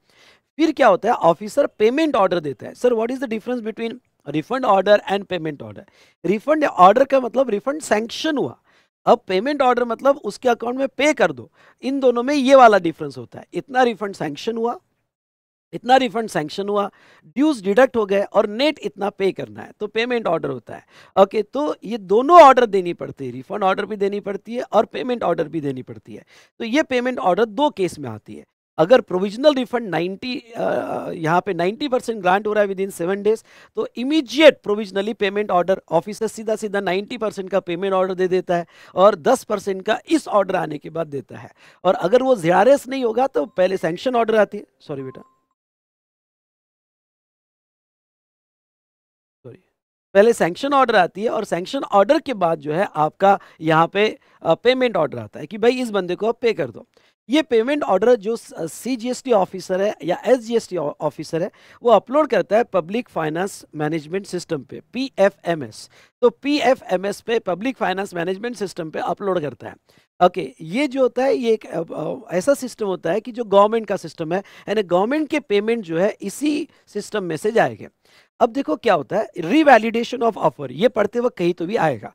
फिर क्या होता है ऑफिसर पेमेंट ऑर्डर देता है sir what is the difference between refund order and payment order refund order का मतलब रिफंड सेंक्शन हुआ अब पेमेंट ऑर्डर मतलब उसके अकाउंट में पे कर दो इन दोनों में ये वाला डिफरेंस होता है इतना रिफंड सेंक्शन हुआ इतना रिफंड सैंक्शन हुआ ड्यूज डिडक्ट हो गए और नेट इतना पे करना है तो पेमेंट ऑर्डर होता है ओके okay, तो ये दोनों ऑर्डर देनी पड़ती है रिफंड ऑर्डर भी देनी पड़ती है और पेमेंट ऑर्डर भी देनी पड़ती है तो ये पेमेंट ऑर्डर दो केस में आती है अगर प्रोविजनल रिफंड 90 यहाँ पे 90 परसेंट ग्रांट हो रहा है विद इन सेवन डेज तो immediate provisionally payment order officer सीधा सीधा 90 परसेंट का पेमेंट ऑर्डर दे देता है और 10 परसेंट का इस ऑर्डर आने के बाद देता है और अगर वो ज्यारस नहीं होगा तो पहले सैंक्शन ऑर्डर आती है सॉरी बेटा पहले सैंक्शन ऑर्डर आती है और सैंक्शन ऑर्डर के बाद जो है आपका यहाँ पे पेमेंट ऑर्डर आता है कि भाई इस बंदे को आप पे कर दो ये पेमेंट ऑर्डर जो C G S T officer है या S G S T officer है वो अपलोड करता है पब्लिक फाइनेंस मैनेजमेंट सिस्टम पे पी एफ एम एस तो पी एफ एम एस पे पब्लिक फाइनेंस मैनेजमेंट सिस्टम पे अपलोड करता है ओके okay, ये जो होता है ये एक ऐसा सिस्टम होता है कि जो गवर्नमेंट का सिस्टम है यानी गवर्नमेंट के पेमेंट जो है इसी सिस्टम में से जाएंगे अब देखो क्या होता है रिवैलिडेशन ऑफ ऑफर ये पढ़ते वक्त कहीं तो भी आएगा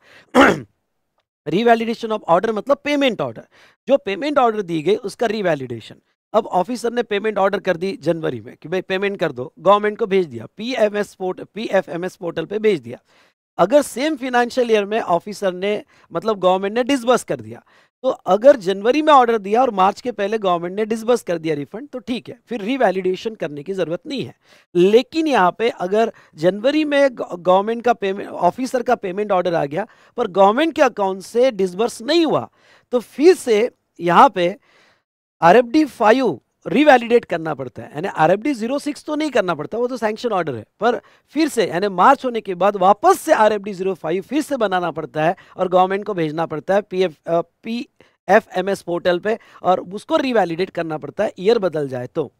रिवैलिडेशन ऑफ ऑर्डर मतलब पेमेंट ऑर्डर जो पेमेंट ऑर्डर दी गई उसका रिवैलिडेशन अब ऑफिसर ने पेमेंट ऑर्डर कर दी जनवरी में कि भाई पेमेंट कर दो गवर्नमेंट को भेज दिया P M S port P F M S portal पर भेज दिया अगर सेम फिनेंशियल ईयर में ऑफिसर ने मतलब गवर्नमेंट ने डिसबर्स कर दिया तो अगर जनवरी में ऑर्डर दिया और मार्च के पहले गवर्नमेंट ने डिसबर्स कर दिया रिफंड तो ठीक है फिर रिवैलिडेशन करने की ज़रूरत नहीं है लेकिन यहाँ पे अगर जनवरी में गवर्नमेंट का पेमेंट ऑफिसर का पेमेंट ऑर्डर आ गया पर गवर्नमेंट के अकाउंट से डिसबर्स नहीं हुआ तो फिर से यहाँ पे R F D five revalidate करना पड़ता है यानी R F D zero six तो नहीं करना पड़ता वो तो सैंक्शन ऑर्डर है पर फिर से यानी मार्च होने के बाद वापस से R F D zero five फिर से बनाना पड़ता है और गवर्नमेंट को भेजना पड़ता है P F P F M S portal पर और उसको रिवैलिडेट करना पड़ता है ईयर बदल जाए तो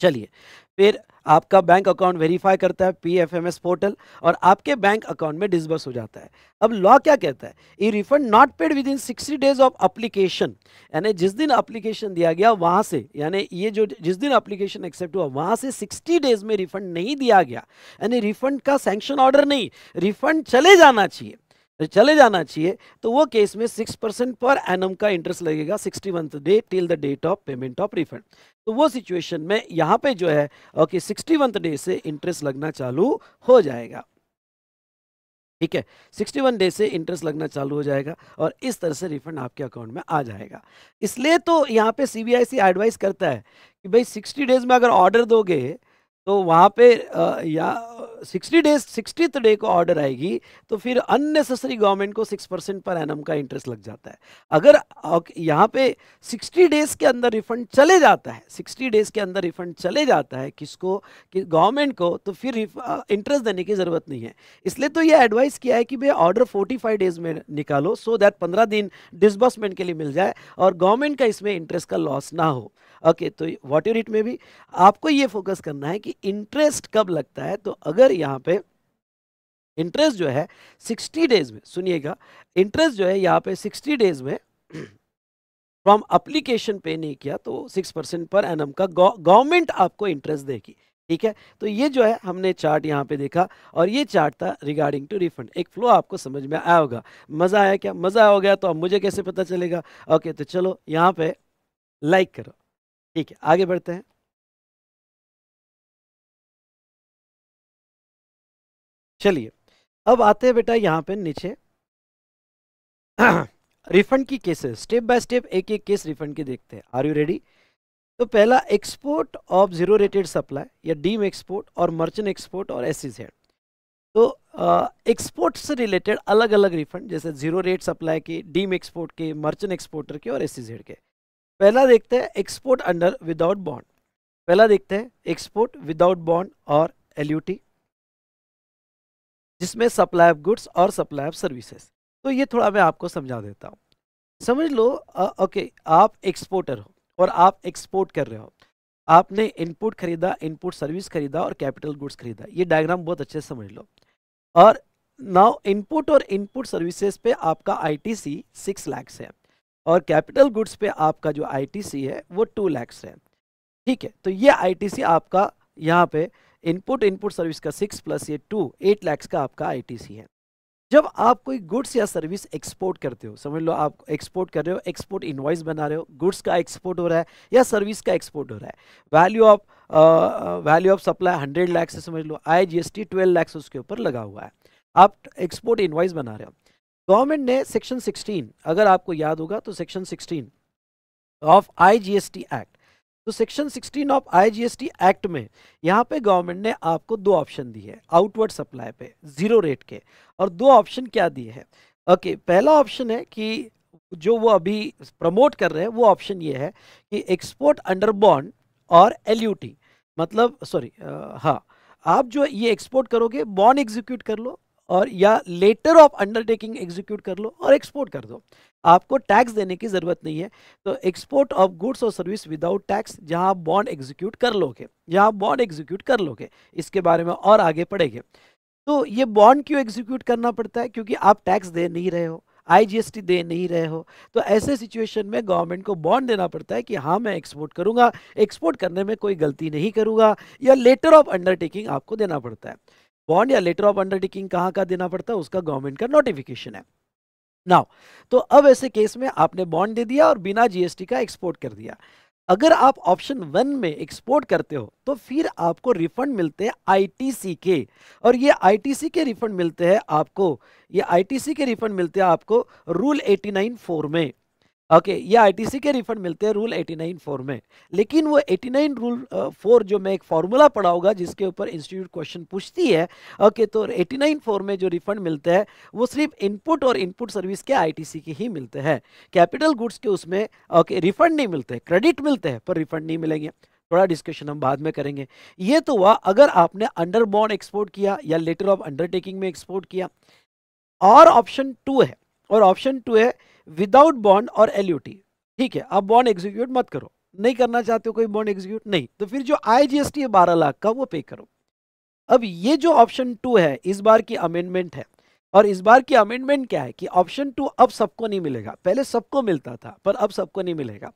चलिए फिर आपका बैंक अकाउंट वेरीफाई करता है पीएफएमएस पोर्टल और आपके बैंक अकाउंट में डिसबर्स हो जाता है अब लॉ क्या कहता है e refund not paid within sixty days of application यानी जिस दिन अप्लीकेशन दिया गया वहाँ से यानी ये जो जिस दिन अप्लीकेशन एक्सेप्ट हुआ वहाँ से सिक्सटी डेज में रिफंड नहीं दिया गया यानी रिफंड का सेंक्शन ऑर्डर नहीं रिफंड चले जाना चाहिए तो चले जाना चाहिए तो वो केस में सिक्स परसेंट पर एनम का इंटरेस्ट लगेगा sixty one day till the date of payment of refund तो वो सिचुएशन में यहाँ पे जो है ओके सिक्सटी वन डे से इंटरेस्ट लगना चालू हो जाएगा ठीक है 61 डे से इंटरेस्ट लगना चालू हो जाएगा और इस तरह से रिफंड आपके अकाउंट में आ जाएगा इसलिए तो यहाँ पे सी बी एडवाइस करता है कि भाई 60 डेज में अगर ऑर्डर दोगे तो वहाँ पे या सिक्सटी डेज सिक्सटी डे को ऑर्डर आएगी तो फिर अननेसेसरी गवर्नमेंट को सिक्स परसेंट पर एनम का इंटरेस्ट लग जाता है अगर यहाँ पे सिक्सटी डेज के अंदर रिफंड चले जाता है सिक्सटी डेज के अंदर रिफंड चले जाता है किसको कि गवर्नमेंट को तो फिर इंटरेस्ट देने की ज़रूरत नहीं है इसलिए तो ये एडवाइस किया है कि भाई ऑर्डर फोर्टी फाइव डेज में निकालो सो दैट पंद्रह दिन डिसबर्समेंट के लिए मिल जाए और गवर्नमेंट का इसमें इंटरेस्ट का लॉस ना हो ओके तो व्हाट यू इट में भी आपको ये फोकस करना है कि इंटरेस्ट कब लगता है तो अगर यहाँ पे इंटरेस्ट जो है 60 डेज में सुनिएगा इंटरेस्ट जो है यहाँ पे 60 डेज में फ्रॉम अप्लीकेशन पे नहीं किया तो 6 परसेंट पर एनम का गवर्नमेंट आपको इंटरेस्ट देगी ठीक है तो ये जो है हमने चार्ट यहाँ पे देखा और ये चार्ट था रिगार्डिंग टू रिफंड एक फ्लो आपको समझ में आया होगा मज़ा आया क्या मज़ा आ गया तो अब मुझे कैसे पता चलेगा ओके तो चलो यहाँ पे लाइक करो ठीक है आगे बढ़ते हैं चलिए अब आते हैं बेटा यहाँ पे नीचे रिफंड की केसेस स्टेप बाय स्टेप एक एक केस रिफंड के देखते हैं आर यू रेडी तो पहला export of zero rated supply या डीम एक्सपोर्ट और मर्चेंट एक्सपोर्ट और एस तो एक्सपोर्ट से रिलेटेड अलग अलग रिफंड जैसे जीरो रेट सप्लाई के डीम एक्सपोर्ट के मर्चेंट एक्सपोर्टर के और एस के पहला देखते हैं एक्सपोर्ट अंडर विदाउट बॉन्ड पहला देखते हैं एक्सपोर्ट विदाउट बॉन्ड और एलयूटी जिसमें सप्लाई ऑफ गुड्स और सप्लाई ऑफ सर्विसेज तो ये थोड़ा मैं आपको समझा देता हूँ समझ लो आ, ओके आप एक्सपोर्टर हो और आप एक्सपोर्ट कर रहे हो आपने इनपुट खरीदा इनपुट सर्विस खरीदा और कैपिटल गुड्स खरीदा ये डायग्राम बहुत अच्छे से समझ लो और नाउ इनपुट और इनपुट सर्विसेज पे आपका आईटीसी सिक्स लैक्स है और कैपिटल गुड्स पे आपका जो आईटीसी है वो टू लैक्स है ठीक है तो ये आईटीसी आपका यहाँ पे इनपुट इनपुट सर्विस का सिक्स प्लस ये टू एट लैक्स का आपका आईटीसी है जब आप कोई गुड्स या सर्विस एक्सपोर्ट करते हो समझ लो आप एक्सपोर्ट कर रहे हो एक्सपोर्ट इन्वाइस बना रहे हो गुड्स का एक्सपोर्ट हो रहा है या सर्विस का एक्सपोर्ट हो रहा है value of value of supply hundred lakhs से समझ लो आई जी एस उसके ऊपर लगा हुआ है आप एक्सपोर्ट इन्वाइस बना रहे हो गवर्नमेंट ने सेक्शन 16 अगर आपको याद होगा तो सेक्शन 16 ऑफ आईजीएसटी एक्ट तो सेक्शन 16 ऑफ आईजीएसटी एक्ट में यहाँ पे गवर्नमेंट ने आपको दो ऑप्शन दिए है आउटवर्ड सप्लाई पे जीरो रेट के और दो ऑप्शन क्या दिए हैं ओके पहला ऑप्शन है कि जो वो अभी प्रमोट कर रहे हैं वो ऑप्शन ये है कि एक्सपोर्ट अंडर बॉन्ड और एल मतलब सॉरी हाँ आप जो ये एक्सपोर्ट करोगे बॉन्ड एग्जीक्यूट कर लो और या लेटर ऑफ अंडरटेकिंग एग्जीक्यूट कर लो और एक्सपोर्ट कर दो आपको टैक्स देने की ज़रूरत नहीं है तो एक्सपोर्ट ऑफ गुड्स और सर्विस विदाउट टैक्स जहां आप बॉन्ड एग्जीक्यूट कर लोगे जहां आप बॉन्ड एग्जीक्यूट कर लोगे इसके बारे में और आगे पढ़ेंगे तो ये बॉन्ड क्यों एग्जीक्यूट करना पड़ता है क्योंकि आप टैक्स दे नहीं रहे हो आईजीएसटी दे नहीं रहे हो तो ऐसे सिचुएशन में गवर्नमेंट को बॉन्ड देना पड़ता है कि हाँ मैं एक्सपोर्ट करूँगा एक्सपोर्ट करने में कोई गलती नहीं करूँगा या लेटर ऑफ अंडरटेकिंग आपको देना पड़ता है बॉन्ड या लेटर ऑफ अंडरटेकिंग कहाँ का देना पड़ता है उसका गवर्नमेंट का नोटिफिकेशन है नाउ तो अब ऐसे केस में आपने बॉन्ड दे दिया और बिना जीएसटी का एक्सपोर्ट कर दिया अगर आप ऑप्शन वन में एक्सपोर्ट करते हो तो फिर आपको रिफंड मिलते हैं आईटीसी के और ये आईटीसी के रिफंड मिलते हैं आपको ये आईटीसी के रिफंड मिलते हैं आपको रूल फोर में ओके okay, या आईटीसी के रिफंड मिलते हैं रूल 89 फोर में लेकिन वो 89 रूल फोर जो मैं एक फार्मूला पढ़ा होगा जिसके ऊपर इंस्टीट्यूट क्वेश्चन पूछती है ओके okay, तो 89 फोर में जो रिफंड मिलते हैं वो सिर्फ इनपुट और इनपुट सर्विस के आईटीसी के ही मिलते हैं कैपिटल गुड्स के उसमें ओके okay, रिफंड नहीं मिलते क्रेडिट मिलते हैं पर रिफंड नहीं मिलेंगे थोड़ा डिस्कशन हम बाद में करेंगे ये तो हुआ अगर आपने अंडर बॉन्ड एक्सपोर्ट किया या लेटर ऑफ अंडरटेकिंग में एक्सपोर्ट किया और ऑप्शन टू है और ऑप्शन टू है विदाउट बॉन्ड और एल ठीक है आप बॉन्ड एग्जीक्यूट मत करो नहीं करना चाहते हो कोई बॉन्ड एग्जीक्यूट नहीं तो फिर जो आईजीएसटी है बारह लाख का वो पे करो अब ये जो ऑप्शन टू है इस बार की अमेंडमेंट है और इस बार की अमेंडमेंट क्या है कि ऑप्शन टू अब सबको नहीं मिलेगा पहले सबको मिलता था पर अब सबको नहीं मिलेगा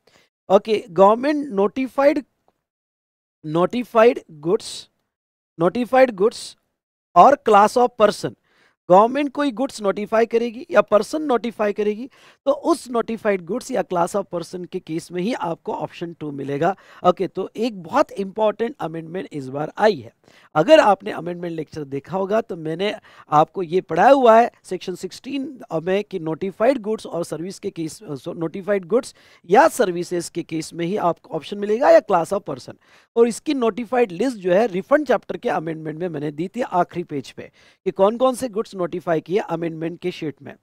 okay government notified notified goods notified goods और क्लास ऑफ पर्सन गवर्नमेंट कोई गुड्स नोटिफाई करेगी या पर्सन नोटिफाई करेगी तो उस नोटिफाइड गुड्स या क्लास ऑफ पर्सन के केस में ही आपको ऑप्शन टू मिलेगा ओके okay, तो एक बहुत इंपॉर्टेंट अमेंडमेंट इस बार आई है अगर आपने अमेंडमेंट लेक्चर देखा होगा तो मैंने आपको ये पढ़ाया हुआ है सेक्शन 16 में कि नोटिफाइड गुड्स और सर्विस के केस नोटिफाइड गुड्स या सर्विसेज के केस में ही आपको ऑप्शन मिलेगा या क्लास ऑफ पर्सन और इसकी नोटिफाइड लिस्ट जो है रिफंड चैप्टर के अमेंडमेंट में मैंने दी थी आखिरी पेज पे कि कौन कौन से गुड्स नोटिफाई किए अमेंडमेंट के शीट में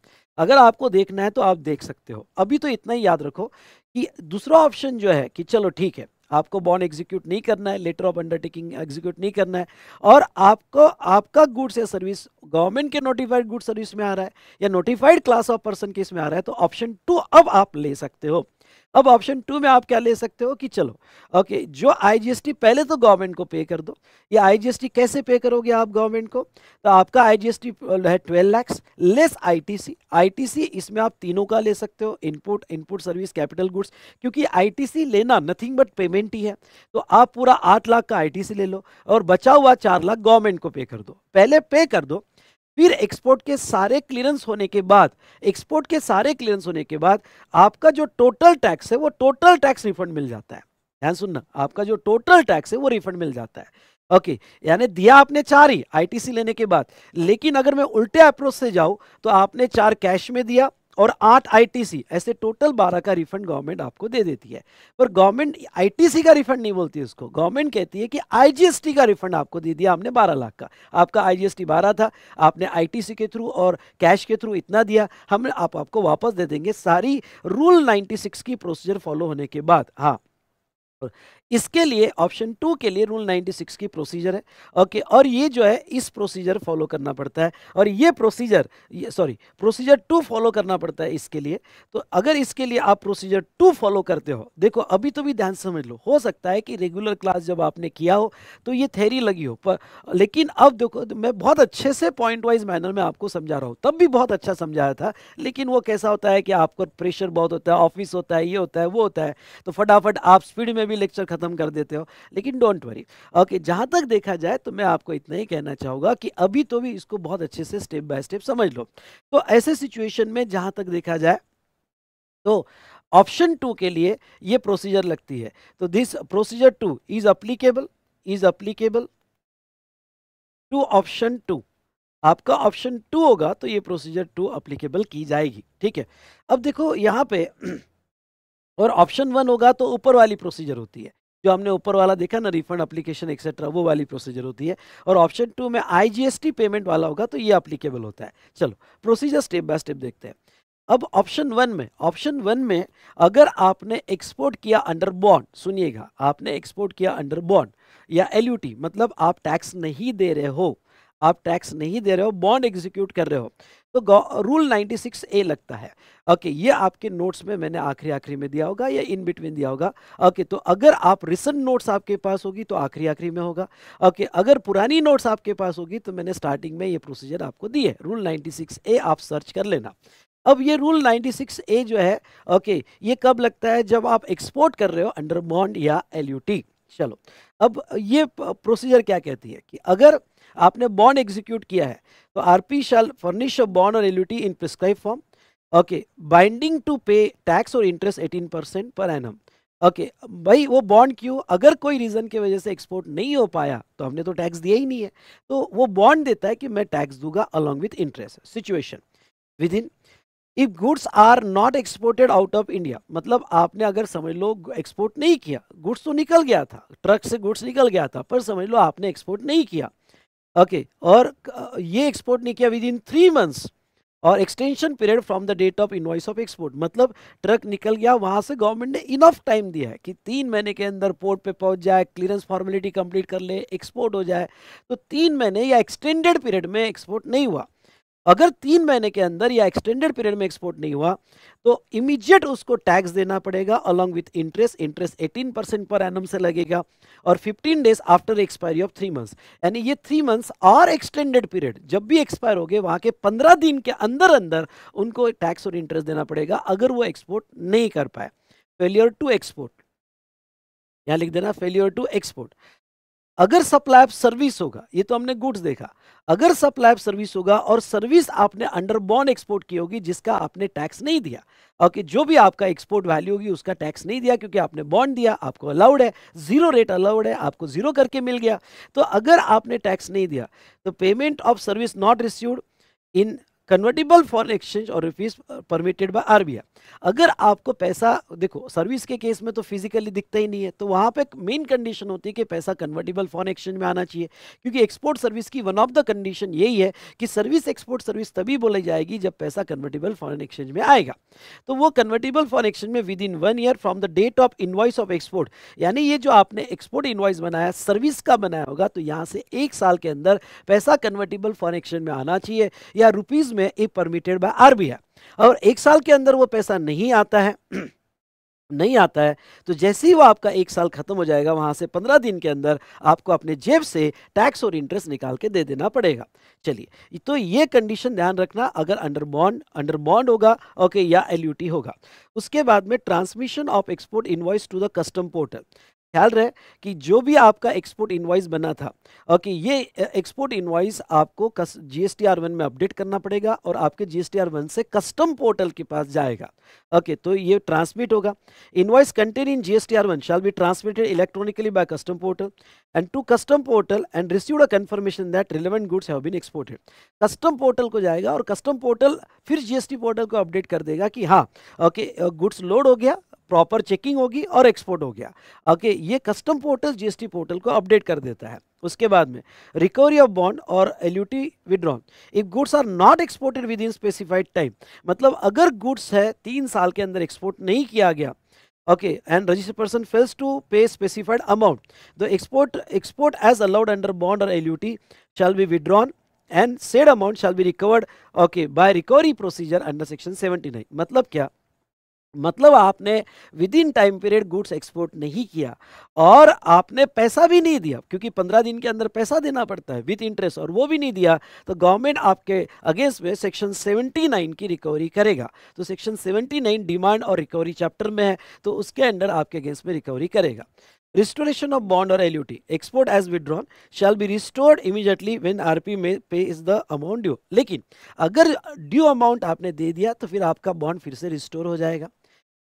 अगर आपको देखना है तो आप देख सकते हो अभी तो इतना ही याद रखो कि दूसरा ऑप्शन जो है कि चलो ठीक है आपको बॉन्ड एग्जीक्यूट नहीं करना है लेटर ऑफ अंडरटेकिंग एग्जीक्यूट नहीं करना है और आपको आपका गुड्स या सर्विस गवर्नमेंट के नोटिफाइड गुड सर्विस में आ रहा है या नोटिफाइड क्लास ऑफ पर्सन के इसमें आ रहा है तो ऑप्शन टू अब आप ले सकते हो अब ऑप्शन टू में आप क्या ले सकते हो कि चलो ओके जो आईजीएसटी पहले तो गवर्नमेंट को पे कर दो ये आईजीएसटी कैसे पे करोगे आप गवर्नमेंट को तो आपका आईजीएसटी है twelve lakhs less ITC ITC इसमें आप तीनों का ले सकते हो input input service capital goods क्योंकि आईटीसी लेना नथिंग बट पेमेंट ही है तो आप पूरा आठ लाख का आई ले लो और बचा हुआ चार लाख गवर्नमेंट को पे कर दो पहले पे कर दो फिर एक्सपोर्ट के सारे क्लियरेंस होने के बाद एक्सपोर्ट के सारे क्लियरेंस होने के बाद आपका जो टोटल टैक्स है वो टोटल टैक्स रिफंड मिल जाता है ध्यान सुनना आपका जो टोटल टैक्स है वो रिफंड मिल जाता है ओके okay, यानी दिया आपने चार ही आईटीसी लेने के बाद लेकिन अगर मैं उल्टे अप्रोच से जाऊं तो आपने चार कैश में दिया और आठ आईटीसी ऐसे टोटल बारह का रिफंड गवर्नमेंट आपको दे देती है पर गवर्नमेंट आईटीसी का रिफंड नहीं बोलती उसको गवर्नमेंट कहती है कि आईजीएसटी का रिफंड आपको दे दिया हमने बारह लाख का आपका आईजीएसटी बारह था आपने आईटीसी के थ्रू और कैश के थ्रू इतना दिया हम आप आपको वापस दे देंगे सारी रूल नाइन्टी की प्रोसीजर फॉलो होने के बाद हाँ इसके लिए ऑप्शन टू के लिए रूल 96 की प्रोसीजर है ओके और ये जो है इस प्रोसीजर फॉलो करना पड़ता है और ये प्रोसीजर ये सॉरी प्रोसीजर टू फॉलो करना पड़ता है इसके लिए तो अगर इसके लिए आप प्रोसीजर टू फॉलो करते हो देखो अभी तो भी ध्यान समझ लो हो सकता है कि रेगुलर क्लास जब आपने किया हो तो ये थेरी लगी हो पर लेकिन अब देखो मैं बहुत अच्छे से पॉइंट वाइज मैनर में आपको समझा रहा हूँ तब भी बहुत अच्छा समझाया था लेकिन वो कैसा होता है कि आपको प्रेशर बहुत होता है ऑफिस होता है ये होता है वो होता है तो फटाफट आप स्पीड में भी लेक्चर ख़त्म कर देते हो लेकिन डोंट वरी ओके जहाँ तक देखा जाए तो मैं आपको इतना ही कहना चाहूँगा कि अभी तो भी इसको बहुत अच्छे से स्टेप बाय स्टेप समझ लो तो ऐसे सिचुएशन में जहाँ तक देखा जाए तो ऑप्शन टू के लिए ये प्रोसीजर लगती है तो this procedure two is applicable is applicable to option two आपका ऑप्शन टू होगा तो ये प्रोसीजर टू अप्लीकेबल की जाएगी ठीक है अब देखो यहाँ पे और ऑप्शन वन होगा तो ऊपर वाली प्रोसीजर होती है जो हमने ऊपर वाला देखा ना रिफंड अप्लीकेशन एक्सेट्रा वो वाली प्रोसीजर होती है और ऑप्शन टू में आईजीएसटी पेमेंट वाला होगा तो ये अप्लीकेबल होता है चलो प्रोसीजर स्टेप बाय स्टेप देखते हैं अब ऑप्शन वन में ऑप्शन वन में अगर आपने एक्सपोर्ट किया अंडर बॉन्ड सुनिएगा आपने एक्सपोर्ट किया अंडर बॉन्ड या एल मतलब आप टैक्स नहीं दे रहे हो आप टैक्स नहीं दे रहे हो बॉन्ड एग्जीक्यूट कर रहे हो तो रूल 96 ए लगता है ओके ये आपके नोट्स में मैंने आखिरी आखिरी में दिया होगा या इन बिटवीन दिया होगा ओके तो अगर आप रिसेंट नोट्स आपके पास होगी तो आखिरी आखिरी में होगा ओके अगर पुरानी नोट्स आपके पास होगी तो मैंने स्टार्टिंग में ये प्रोसीजर आपको दी है रूल सिक्स ए आप सर्च कर लेना अब ये रूल 96 ए जो है ओके ये कब लगता है जब आप एक्सपोर्ट कर रहे हो अंडर बॉन्ड या एल चलो अब ये प्रोसीजर क्या कहती है कि अगर आपने बॉन्ड एग्जीक्यूट किया है तो RP shall furnish a bond और LUT in prescribe form okay binding to pay tax और इंटरेस्ट एटीन परसेंट पर एन ओके भाई वो बॉन्ड क्यों अगर कोई रीज़न की वजह से एक्सपोर्ट नहीं हो पाया तो हमने तो टैक्स दिया ही नहीं है तो वो बॉन्ड देता है कि मैं टैक्स दूंगा along with interest situation within if goods are not exported out of India मतलब आपने अगर समझ लो एक्सपोर्ट नहीं किया गुड्स तो निकल गया था ट्रक से गुड्स निकल गया था पर समझ लो आपने एक्सपोर्ट नहीं किया ओके okay, और uh, ये एक्सपोर्ट नहीं किया विद इन थ्री मंथ्स और extension period from the date of invoice of export मतलब ट्रक निकल गया वहाँ से गवर्नमेंट ने इनफ टाइम दिया है कि तीन महीने के अंदर पोर्ट पे पहुँच जाए क्लियरेंस फॉर्मेलिटी कंप्लीट कर ले एक्सपोर्ट हो जाए तो तीन महीने या एक्सटेंडेड पीरियड में एक्सपोर्ट नहीं हुआ अगर तीन महीने के अंदर या एक्सटेंडेड पीरियड में एक्सपोर्ट नहीं हुआ तो इमीडिएट उसको टैक्स देना पड़ेगा along with interest interest eighteen percent per annum से लगेगा और 15 days after expiry of three months यानी ये थ्री मंथ्स और एक्सटेंडेड पीरियड जब भी एक्सपायर हो गए वहाँ के पंद्रह दिन के अंदर अंदर उनको टैक्स और इंटरेस्ट देना पड़ेगा अगर वो एक्सपोर्ट नहीं कर पाए फेलियर टू एक्सपोर्ट यहाँ लिख देना फेलियर टू एक्सपोर्ट अगर सप्लाई ऑफ सर्विस होगा ये तो हमने गुड्स देखा अगर सप्लाई ऑफ सर्विस होगा और सर्विस आपने अंडरबॉर्न एक्सपोर्ट की होगी जिसका आपने टैक्स नहीं दिया ओके जो भी आपका एक्सपोर्ट वैल्यू होगी उसका टैक्स नहीं दिया क्योंकि आपने बॉन्ड दिया आपको अलाउड है जीरो रेट अलाउड है आपको जीरो करके मिल गया तो अगर आपने टैक्स नहीं दिया तो payment of service not received in convertible foreign exchange और रुपीज परमिटेड बाय आरबीआई अगर आपको पैसा देखो सर्विस के केस में तो फिजिकली दिखता ही नहीं है तो वहाँ पे मेन कंडीशन होती है कि पैसा कन्वर्टेबल फॉरन एक्सचेंज में आना चाहिए क्योंकि एक्सपोर्ट सर्विस की वन ऑफ द कंडीशन यही है कि सर्विस एक्सपोर्ट सर्विस तभी बोली जाएगी जब पैसा कन्वर्टेबल फॉरन एक्सचेंज में आएगा तो वो कन्वर्टेबल फॉरन एक्सचेंज में within one year from the date of invoice of export यानी ये जो आपने एक्सपोर्ट इन्वाइस बनाया सर्विस का बनाया होगा तो यहाँ से एक साल के अंदर पैसा कन्वर्टेबल फॉरन एक्सचेंज में आना चाहिए या रुपीज़ में ए परमिटेड बाय आरबीआई और एक साल के अंदर वो पैसा नहीं आता है नहीं आता है तो जैसे ही वो आपका एक साल खत्म हो जाएगा वहां से पंद्रह दिन के अंदर आपको अपने जेब से टैक्स और इंटरेस्ट निकाल के दे देना पड़ेगा चलिए तो ये कंडीशन ध्यान रखना अगर अंडर बॉन्ड अंडर बॉन्ड होगा ओके या एल होगा उसके बाद में transmission of export invoice to the custom portal ख्याल रहे कि जो भी आपका एक्सपोर्ट इन्वाइस बना था ओके ये एक्सपोर्ट इन्वाइस आपको जी एस वन में अपडेट करना पड़ेगा और आपके जी एस वन से कस्टम पोर्टल के पास जाएगा ओके तो ये ट्रांसमिट होगा invoice contain in G S one shall be transmitted electronically by custom portal and to custom portal and receive a confirmation that relevant goods have been exported custom portal को जाएगा और custom portal फिर G portal को update कर देगा कि हाँ okay goods load हो गया प्रॉपर चेकिंग होगी और एक्सपोर्ट हो गया ओके ये कस्टम पोर्टल जीएसटी पोर्टल को अपडेट कर देता है उसके बाद में रिकवरी ऑफ बॉन्ड और LUT withdrawn if goods are not exported within specified time मतलब अगर गुड्स है तीन साल के अंदर एक्सपोर्ट नहीं किया गया okay and registered person fails to pay specified amount the export export as allowed under bond और LUT shall be withdrawn and said amount shall be recovered okay by recovery procedure under section seventy nine मतलब क्या मतलब आपने within time period goods export नहीं किया और आपने पैसा भी नहीं दिया क्योंकि पंद्रह दिन के अंदर पैसा देना पड़ता है विथ इंटरेस्ट और वो भी नहीं दिया तो गवर्नमेंट आपके अगेंस्ट में सेक्शन सेवेंटी नाइन की रिकवरी करेगा तो सेक्शन सेवेंटी नाइन डिमांड और रिकवरी चैप्टर में है तो उसके अंडर आपके अगेंस्ट में रिकवरी करेगा रिस्टोरेशन ऑफ बॉन्ड और LUT export as as shall be restored immediately when R P में pay is the amount due लेकिन अगर ड्यू अमाउंट आपने दे दिया तो फिर आपका बॉन्ड फिर से रिस्टोर हो जाएगा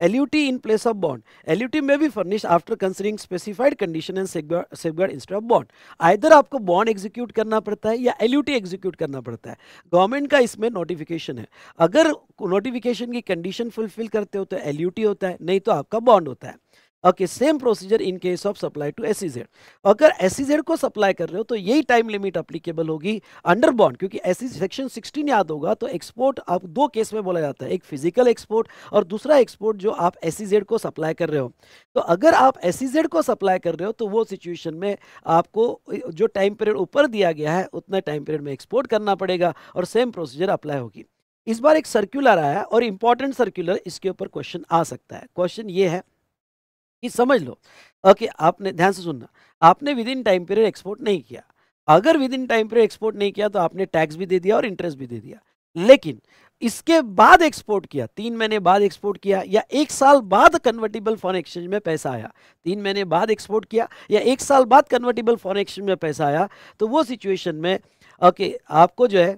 LUT in place of bond. LUT may be furnished after considering specified condition and safeguard safeguard instead of bond. Either आपको bond execute करना पड़ता है या LUT execute करना पड़ता है Government का इसमें notification है अगर नोटिफिकेशन की कंडीशन फुलफिल करते हो तो LUT होता है नहीं तो आपका बॉन्ड होता है okay same procedure in case of supply to Z अगर जेड e को सप्लाई कर रहे हो तो यही टाइम लिमिट अप्लीकेबल होगी अंडर बॉन्ड क्योंकि एस सेक्शन सिक्सटीन याद होगा तो एक्सपोर्ट आप दो केस में बोला जाता है एक फिजिकल एक्सपोर्ट और दूसरा एक्सपोर्ट जो आप एस e को सप्लाई कर रहे हो तो अगर आप एस e को सप्लाई कर रहे हो तो वो सिचुएशन में आपको जो टाइम पीरियड ऊपर दिया गया है उतना टाइम पीरियड में एक्सपोर्ट करना पड़ेगा और सेम प्रोसीजर अप्लाई होगी इस बार एक सर्कुलर आया और इंपॉर्टेंट सर्कुलर इसके ऊपर क्वेश्चन आ सकता है क्वेश्चन ये है कि समझ लो ओके आपने ध्यान से सुनना आपने within time period export नहीं किया अगर within time period export नहीं किया तो आपने टैक्स भी दे दिया और इंटरेस्ट भी दे दिया लेकिन इसके बाद एक्सपोर्ट किया तीन महीने बाद एक्सपोर्ट किया या एक साल बाद कन्वर्टेबल फॉरन एक्सचेंज में पैसा आया तीन महीने बाद एक्सपोर्ट किया या एक साल बाद कन्वर्टेबल फॉरन एक्सचेंज में पैसा आया तो वो सिचुएशन में ओके आपको जो है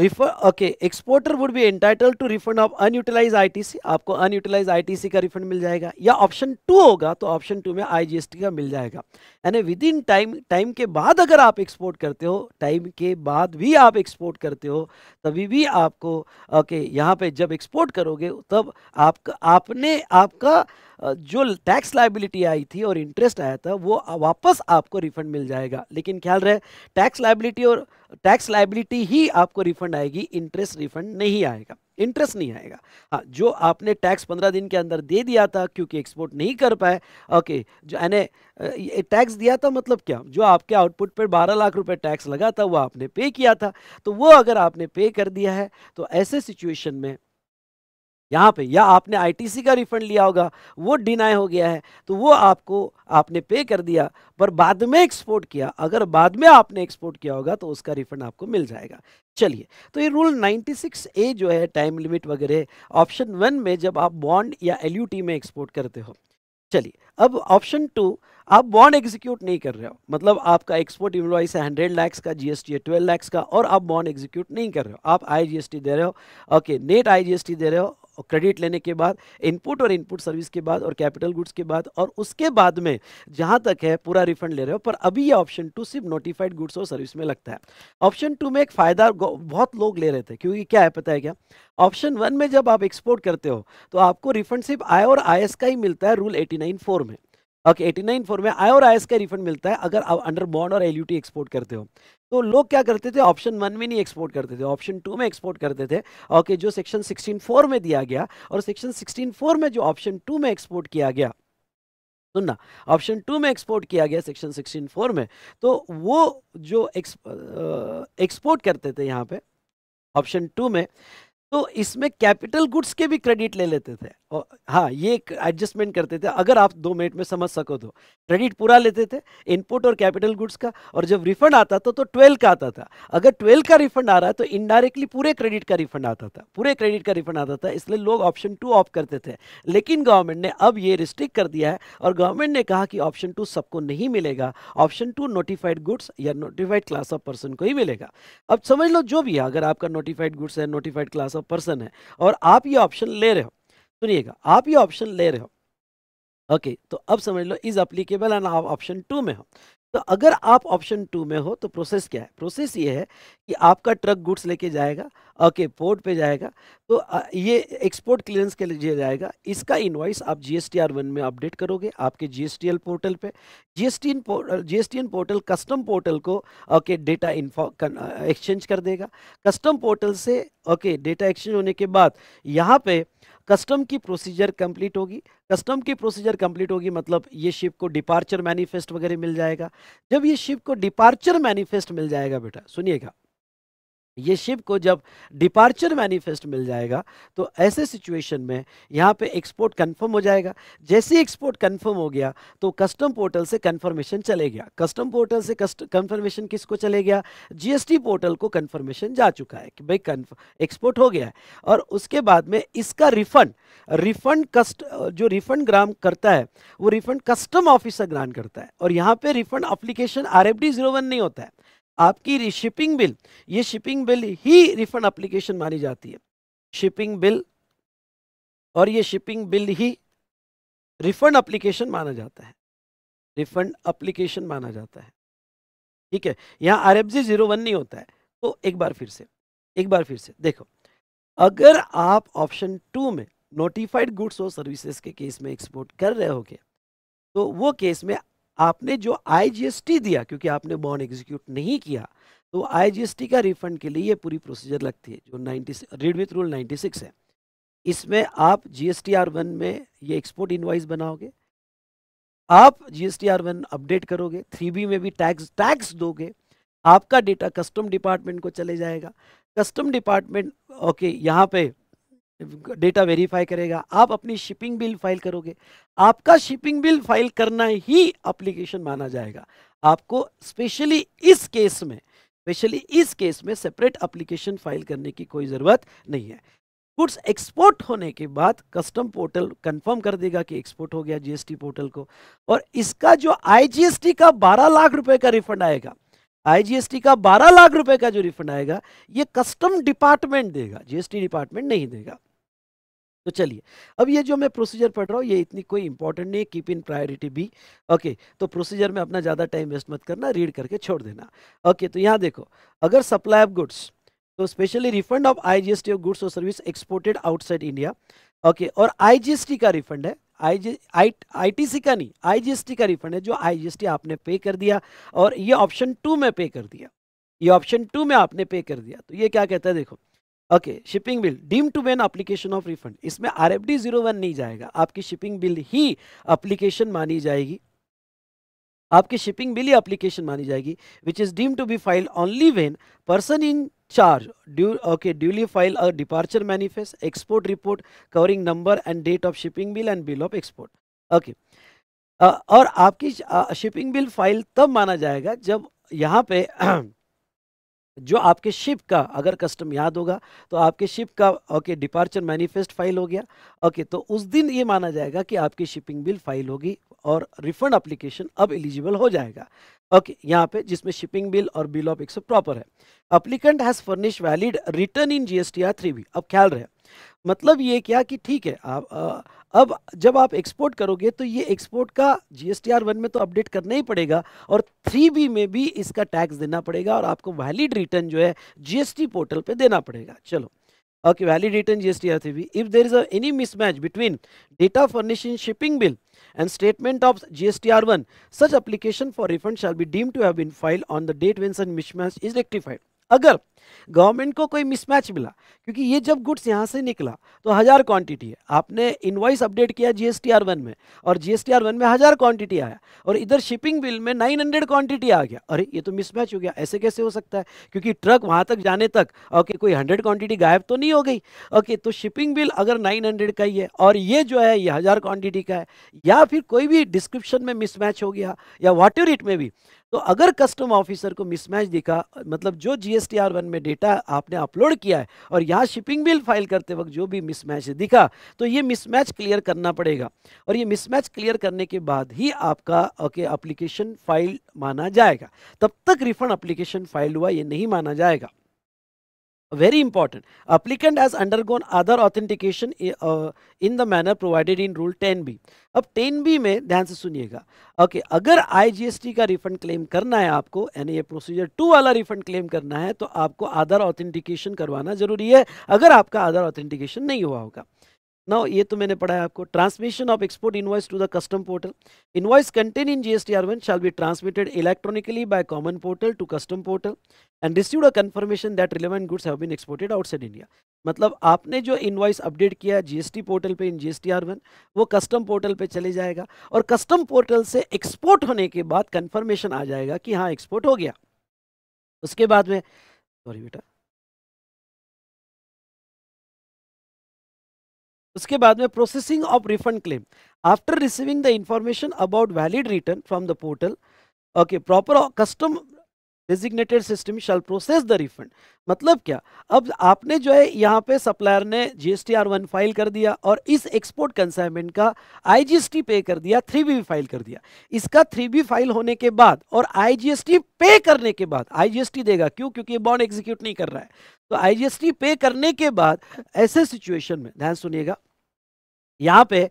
refer okay exporter would be entitle to refund of unutilise ITC आपको अनयूटिलाइज आईटीसी का रिफंड मिल जाएगा या ऑप्शन टू होगा तो ऑप्शन टू में आईजीएसटी का मिल जाएगा यानी विद इन टाइम टाइम के बाद अगर आप एक्सपोर्ट करते हो टाइम के बाद भी आप एक्सपोर्ट करते हो तभी भी आपको ओके okay, यहाँ पे जब एक्सपोर्ट करोगे तब आप आपने आपका जो टैक्स लाइबिलिटी आई थी और इंटरेस्ट आया था वो वापस आपको रिफंड मिल जाएगा लेकिन ख्याल रहे टैक्स लाइबिलिटी और टैक्स लाइबिलिटी ही आपको रिफंड आएगी इंटरेस्ट रिफंड नहीं आएगा इंटरेस्ट नहीं आएगा हाँ जो आपने टैक्स पंद्रह दिन के अंदर दे दिया था क्योंकि एक्सपोर्ट नहीं कर पाए ओके जो यानी टैक्स दिया था मतलब क्या जो आपके आउटपुट पर बारह लाख रुपए टैक्स लगा था वो आपने पे किया था तो वो अगर आपने पे कर दिया है तो ऐसे सिचुएशन में यहाँ पे या आपने आईटीसी का रिफंड लिया होगा वो डिनाई हो गया है तो वो आपको आपने पे कर दिया पर बाद में एक्सपोर्ट किया अगर बाद में आपने एक्सपोर्ट किया होगा तो उसका रिफंड आपको मिल जाएगा चलिए तो ये रूल 96 ए जो है टाइम लिमिट वगैरह ऑप्शन वन में जब आप बॉन्ड या एल में एक्सपोर्ट करते हो चलिए अब ऑप्शन टू आप बॉन्ड एग्जीक्यूट नहीं कर रहे हो मतलब आपका एक्सपोर्ट इन्वॉइस है हंड्रेड लैक्स का जीएसटी है ट्वेल्व लैक्स का और आप बॉन्ड एग्जीक्यूट नहीं कर रहे हो आप आईजीएसटी दे रहे हो ओके नेट आईजीएसटी दे रहे हो क्रेडिट लेने के बाद इनपुट और इनपुट सर्विस के बाद और कैपिटल गुड्स के बाद और उसके बाद में जहां तक है पूरा रिफंड ले रहे हो पर अभी ये ऑप्शन टू सिर्फ नोटिफाइड गुड्स और सर्विस में लगता है ऑप्शन टू में एक फ़ायदा बहुत लोग ले रहे थे क्योंकि क्या है पता है क्या ऑप्शन वन में जब आप एक्सपोर्ट करते हो तो आपको रिफंड सिर्फ आई और आई का ही मिलता है रूल एटी नाइन फोर में ओके एटी नाइन फोर में आई और आई का रिफंड मिलता है अगर आप अंडर बॉन्ड और एल एक्सपोर्ट करते हो तो लोग क्या करते थे ऑप्शन वन में नहीं एक्सपोर्ट करते थे ऑप्शन टू में एक्सपोर्ट करते थे ओके जो सेक्शन सिक्सटीन फोर में दिया गया और सेक्शन सिक्सटीन फोर में जो ऑप्शन टू में एक्सपोर्ट किया गया सुनना ऑप्शन टू में एक्सपोर्ट किया गया सेक्शन सिक्सटीन फोर में तो वो जो एक्सपोर्ट करते थे यहाँ पे ऑप्शन टू में तो इसमें कैपिटल गुड्स के भी क्रेडिट ले लेते थे और हाँ ये एडजस्टमेंट करते थे अगर आप दो मिनट में समझ सको तो क्रेडिट पूरा लेते थे इनपुट और कैपिटल गुड्स का और जब रिफंड आता था तो ट्वेल्व का आता था अगर ट्वेल्व का रिफंड आ रहा है तो इनडायरेक्टली पूरे क्रेडिट का रिफंड आता था पूरे क्रेडिट का रिफंड आता था इसलिए लोग ऑप्शन टू ऑफ करते थे लेकिन गवर्नमेंट ने अब ये रिस्ट्रिक्ट कर दिया है और गवर्नमेंट ने कहा कि ऑप्शन टू सबको नहीं मिलेगा ऑप्शन टू नोटिफाइड गुड्स या नोटिफाइड क्लास ऑफ पर्सन को ही मिलेगा अब समझ लो जो भी है अगर आपका नोटिफाइड गुड्स है नोटिफाइड क्लास ऑफ पर्सन है और आप ये ऑप्शन ले रहे हो सुनिएगा आप ये ऑप्शन ले रहे हो ओके okay, तो अब समझ लो इज अप्लीकेबल एंड आप ऑप्शन टू में हो तो अगर आप ऑप्शन टू में हो तो प्रोसेस क्या है प्रोसेस ये है कि आपका ट्रक गुड्स लेके जाएगा ओके पोर्ट पे जाएगा तो ये एक्सपोर्ट क्लियरेंस के लिए जाएगा इसका इन्वाइस आप G S T R one में अपडेट करोगे आपके G S T L portal पे G S T G S T N portal custom portal को ओके डेटा एक्सचेंज कर देगा कस्टम पोर्टल से ओके डेटा एक्सचेंज होने के बाद यहाँ पे कस्टम की प्रोसीजर कंप्लीट होगी कस्टम की प्रोसीजर कंप्लीट होगी मतलब ये शिप को डिपार्चर मैनिफेस्ट वगैरह मिल जाएगा जब ये शिप को डिपार्चर मैनिफेस्ट मिल जाएगा बेटा सुनिएगा ये शिप को जब डिपार्चर मैनिफेस्ट मिल जाएगा तो ऐसे सिचुएशन में यहाँ पे एक्सपोर्ट कंफर्म हो जाएगा जैसे ही एक्सपोर्ट कंफर्म हो गया तो कस्टम पोर्टल से कंफर्मेशन चले गया कस्टम पोर्टल से कंफर्मेशन किसको चले गया जीएसटी पोर्टल को कंफर्मेशन जा चुका है कि भाई एक्सपोर्ट हो गया है और उसके बाद में इसका रिफंड रिफंड कस्ट जो रिफंड ग्राम करता है वो रिफंड कस्टम ऑफिसर ग्रांट करता है और यहाँ पर रिफंड अप्लीकेशन आर नहीं होता है आपकी शिपिंग बिल ये शिपिंग बिल ही रिफंड एप्लीकेशन मानी जाती है शिपिंग बिल और ये शिपिंग बिल ही रिफंड एप्लीकेशन माना जाता है रिफंड एप्लीकेशन माना जाता है ठीक है यहाँ R F G zero one नहीं होता है तो एक बार फिर से एक बार फिर से देखो अगर आप ऑप्शन टू में नोटिफाइड गुड्स और सर्विसेज के केस में एक्सपोर्ट कर रहे हो तो वो केस में आपने जो आईजीएसटी दिया क्योंकि आपने बॉन्ड एग्जीक्यूट नहीं किया तो आईजीएसटी का रिफंड के लिए ये पूरी प्रोसीजर लगती है जो 96 रीड विथ रूल 96 है इसमें आप जीएसटी आर वन में ये एक्सपोर्ट इनवाइस बनाओगे आप जीएसटी आर वन अपडेट करोगे थ्री बी में भी टैक्स टैक्स दोगे आपका डेटा कस्टम डिपार्टमेंट को चले जाएगा कस्टम डिपार्टमेंट ओके यहाँ पे डेटा वेरीफाई करेगा आप अपनी शिपिंग बिल फाइल करोगे आपका शिपिंग बिल फाइल करना ही अप्लीकेशन माना जाएगा आपको स्पेशली इस केस में स्पेशली इस केस में सेपरेट अप्लीकेशन फाइल करने की कोई ज़रूरत नहीं है गुड्स एक्सपोर्ट होने के बाद कस्टम पोर्टल कंफर्म कर देगा कि एक्सपोर्ट हो गया जीएसटी पोर्टल को और इसका जो आईजीएसटी का 12 लाख रुपए का रिफंड आएगा आईजीएसटी का 12 लाख रुपए का जो रिफंड आएगा ये कस्टम डिपार्टमेंट देगा जीएसटी डिपार्टमेंट नहीं देगा तो चलिए अब ये जो मैं प्रोसीजर पढ़ रहा हूँ ये इतनी कोई इंपॉर्टेंट नहीं है keep in priority B okay तो प्रोसीजर में अपना ज़्यादा टाइम वेस्ट मत करना रीड करके छोड़ देना ओके तो यहाँ देखो अगर सप्लाई ऑफ गुड्स तो specially refund of I G S T of goods और service exported outside India okay और आई जी एस टी का रिफंड है I G I T C का नहीं आई जी एस टी का refund है जो आई जी एस टी आपने पे कर दिया और ये ऑप्शन टू में पे कर दिया ये ऑप्शन टू में आपने पे कर दिया तो ये क्या कहता है देखो okay shipping bill deem to when application of refund इसमें R F D zero one नहीं जाएगा आपकी शिपिंग बिल ही अप्लीकेशन मानी जाएगी आपकी शिपिंग बिल ही अप्लीकेशन मानी जाएगी which is deem to be file only when person in charge due okay duly file a departure manifest export report covering number and date of shipping bill and bill of export okay और आपकी shipping bill file तब माना जाएगा जब यहाँ पे जो आपके शिप का अगर कस्टम याद होगा तो आपके शिप का ओके डिपार्चर मैनिफेस्ट फाइल हो गया ओके तो उस दिन ये माना जाएगा कि आपकी शिपिंग बिल फाइल होगी और रिफंड एप्लीकेशन अब एलिजिबल हो जाएगा ओके यहाँ पे जिसमें शिपिंग बिल और बिल ऑफ एक्सेप्ट प्रॉपर है applicant has furnish valid return in G S T R three अब ख्याल रहे मतलब ये क्या कि ठीक है आप अब जब आप एक्सपोर्ट करोगे तो ये एक्सपोर्ट का जीएसटीआर वन में तो अपडेट करना ही पड़ेगा और थ्री बी में भी इसका टैक्स देना पड़ेगा और आपको वैलिड रिटर्न जो है जीएसटी पोर्टल पर देना पड़ेगा चलो okay valid return G three B if there is any mismatch between data furnishing shipping bill and statement of G R one such application for refund shall be deem to have been file on the date when such mismatch is rectified अगर government को कोई mismatch मिला क्योंकि ये जब goods यहाँ से निकला तो हज़ार क्वांटिटी है आपने इनवाइस अपडेट किया जीएसटी वन में और जीएसटी वन में हज़ार क्वांटिटी आया और इधर शिपिंग बिल में नाइन हंड्रेड क्वांटिटी आ गया अरे ये तो मिसमैच हो गया ऐसे कैसे हो सकता है क्योंकि ट्रक वहाँ तक जाने तक ओके कोई हंड्रेड क्वान्टिटी गायब तो नहीं हो गई ओके तो शिपिंग बिल अगर नाइन हंड्रेड का ही है और ये जो है ये हज़ार क्वान्टिटी का है या फिर कोई भी डिस्क्रिप्शन में मिसमैच हो गया या वाटर इट में भी तो अगर कस्टम ऑफिसर को मिसमैच दिखा मतलब जो G S T R one में डेटा आपने अपलोड किया है और यहाँ शिपिंग बिल फाइल करते वक्त जो भी मिसमैच दिखा तो ये मिसमैच क्लियर करना पड़ेगा और ये मिसमैच क्लियर करने के बाद ही आपका ओके अप्लीकेशन फाइल माना जाएगा तब तक रिफंड अप्लीकेशन फाइल हुआ ये नहीं माना जाएगा very important applicant has undergone other authentication eh, uh, in the manner provided in rule 10b अब 10b में ध्यान से सुनिएगा ओके okay, अगर आईजीएसटी का रिफंड क्लेम करना है आपको यानी ये प्रोसीजर टू वाला रिफंड क्लेम करना है तो आपको आधार ऑथेंटिकेशन करवाना जरूरी है अगर आपका आधार ऑथेंटिकेशन नहीं हुआ होगा नाउ ये तो मैंने पढ़ा है आपको transmission of export invoice to the custom portal invoice content in G S T R one shall be transmitted electronically by common portal to custom portal and receive a confirmation that relevant goods have been exported outside India मतलब आपने जो invoice update किया GST portal पे in GST R one वो custom portal पे चले जाएगा और कस्टम पोर्टल से एक्सपोर्ट होने के बाद कन्फर्मेशन आ जाएगा कि हाँ एक्सपोर्ट हो गया उसके बाद में सॉरी बेटा उसके बाद में processing of refund claim after receiving the information about valid return from the portal okay proper custom designated system shall process the refund मतलब क्या अब आपने जो है यहाँ पे सप्लायर ने जी आर वन फाइल कर दिया और इस एक्सपोर्ट कंसाइनमेंट का आई पे कर दिया थ्री बी फाइल कर दिया इसका थ्री बी फाइल होने के बाद और आई पे करने के बाद आई देगा क्यों क्योंकि बॉन्ड एग्जीक्यूट नहीं कर रहा है तो आई पे करने के बाद ऐसे सिचुएशन में ध्यान सुनिएगा यहाँ पे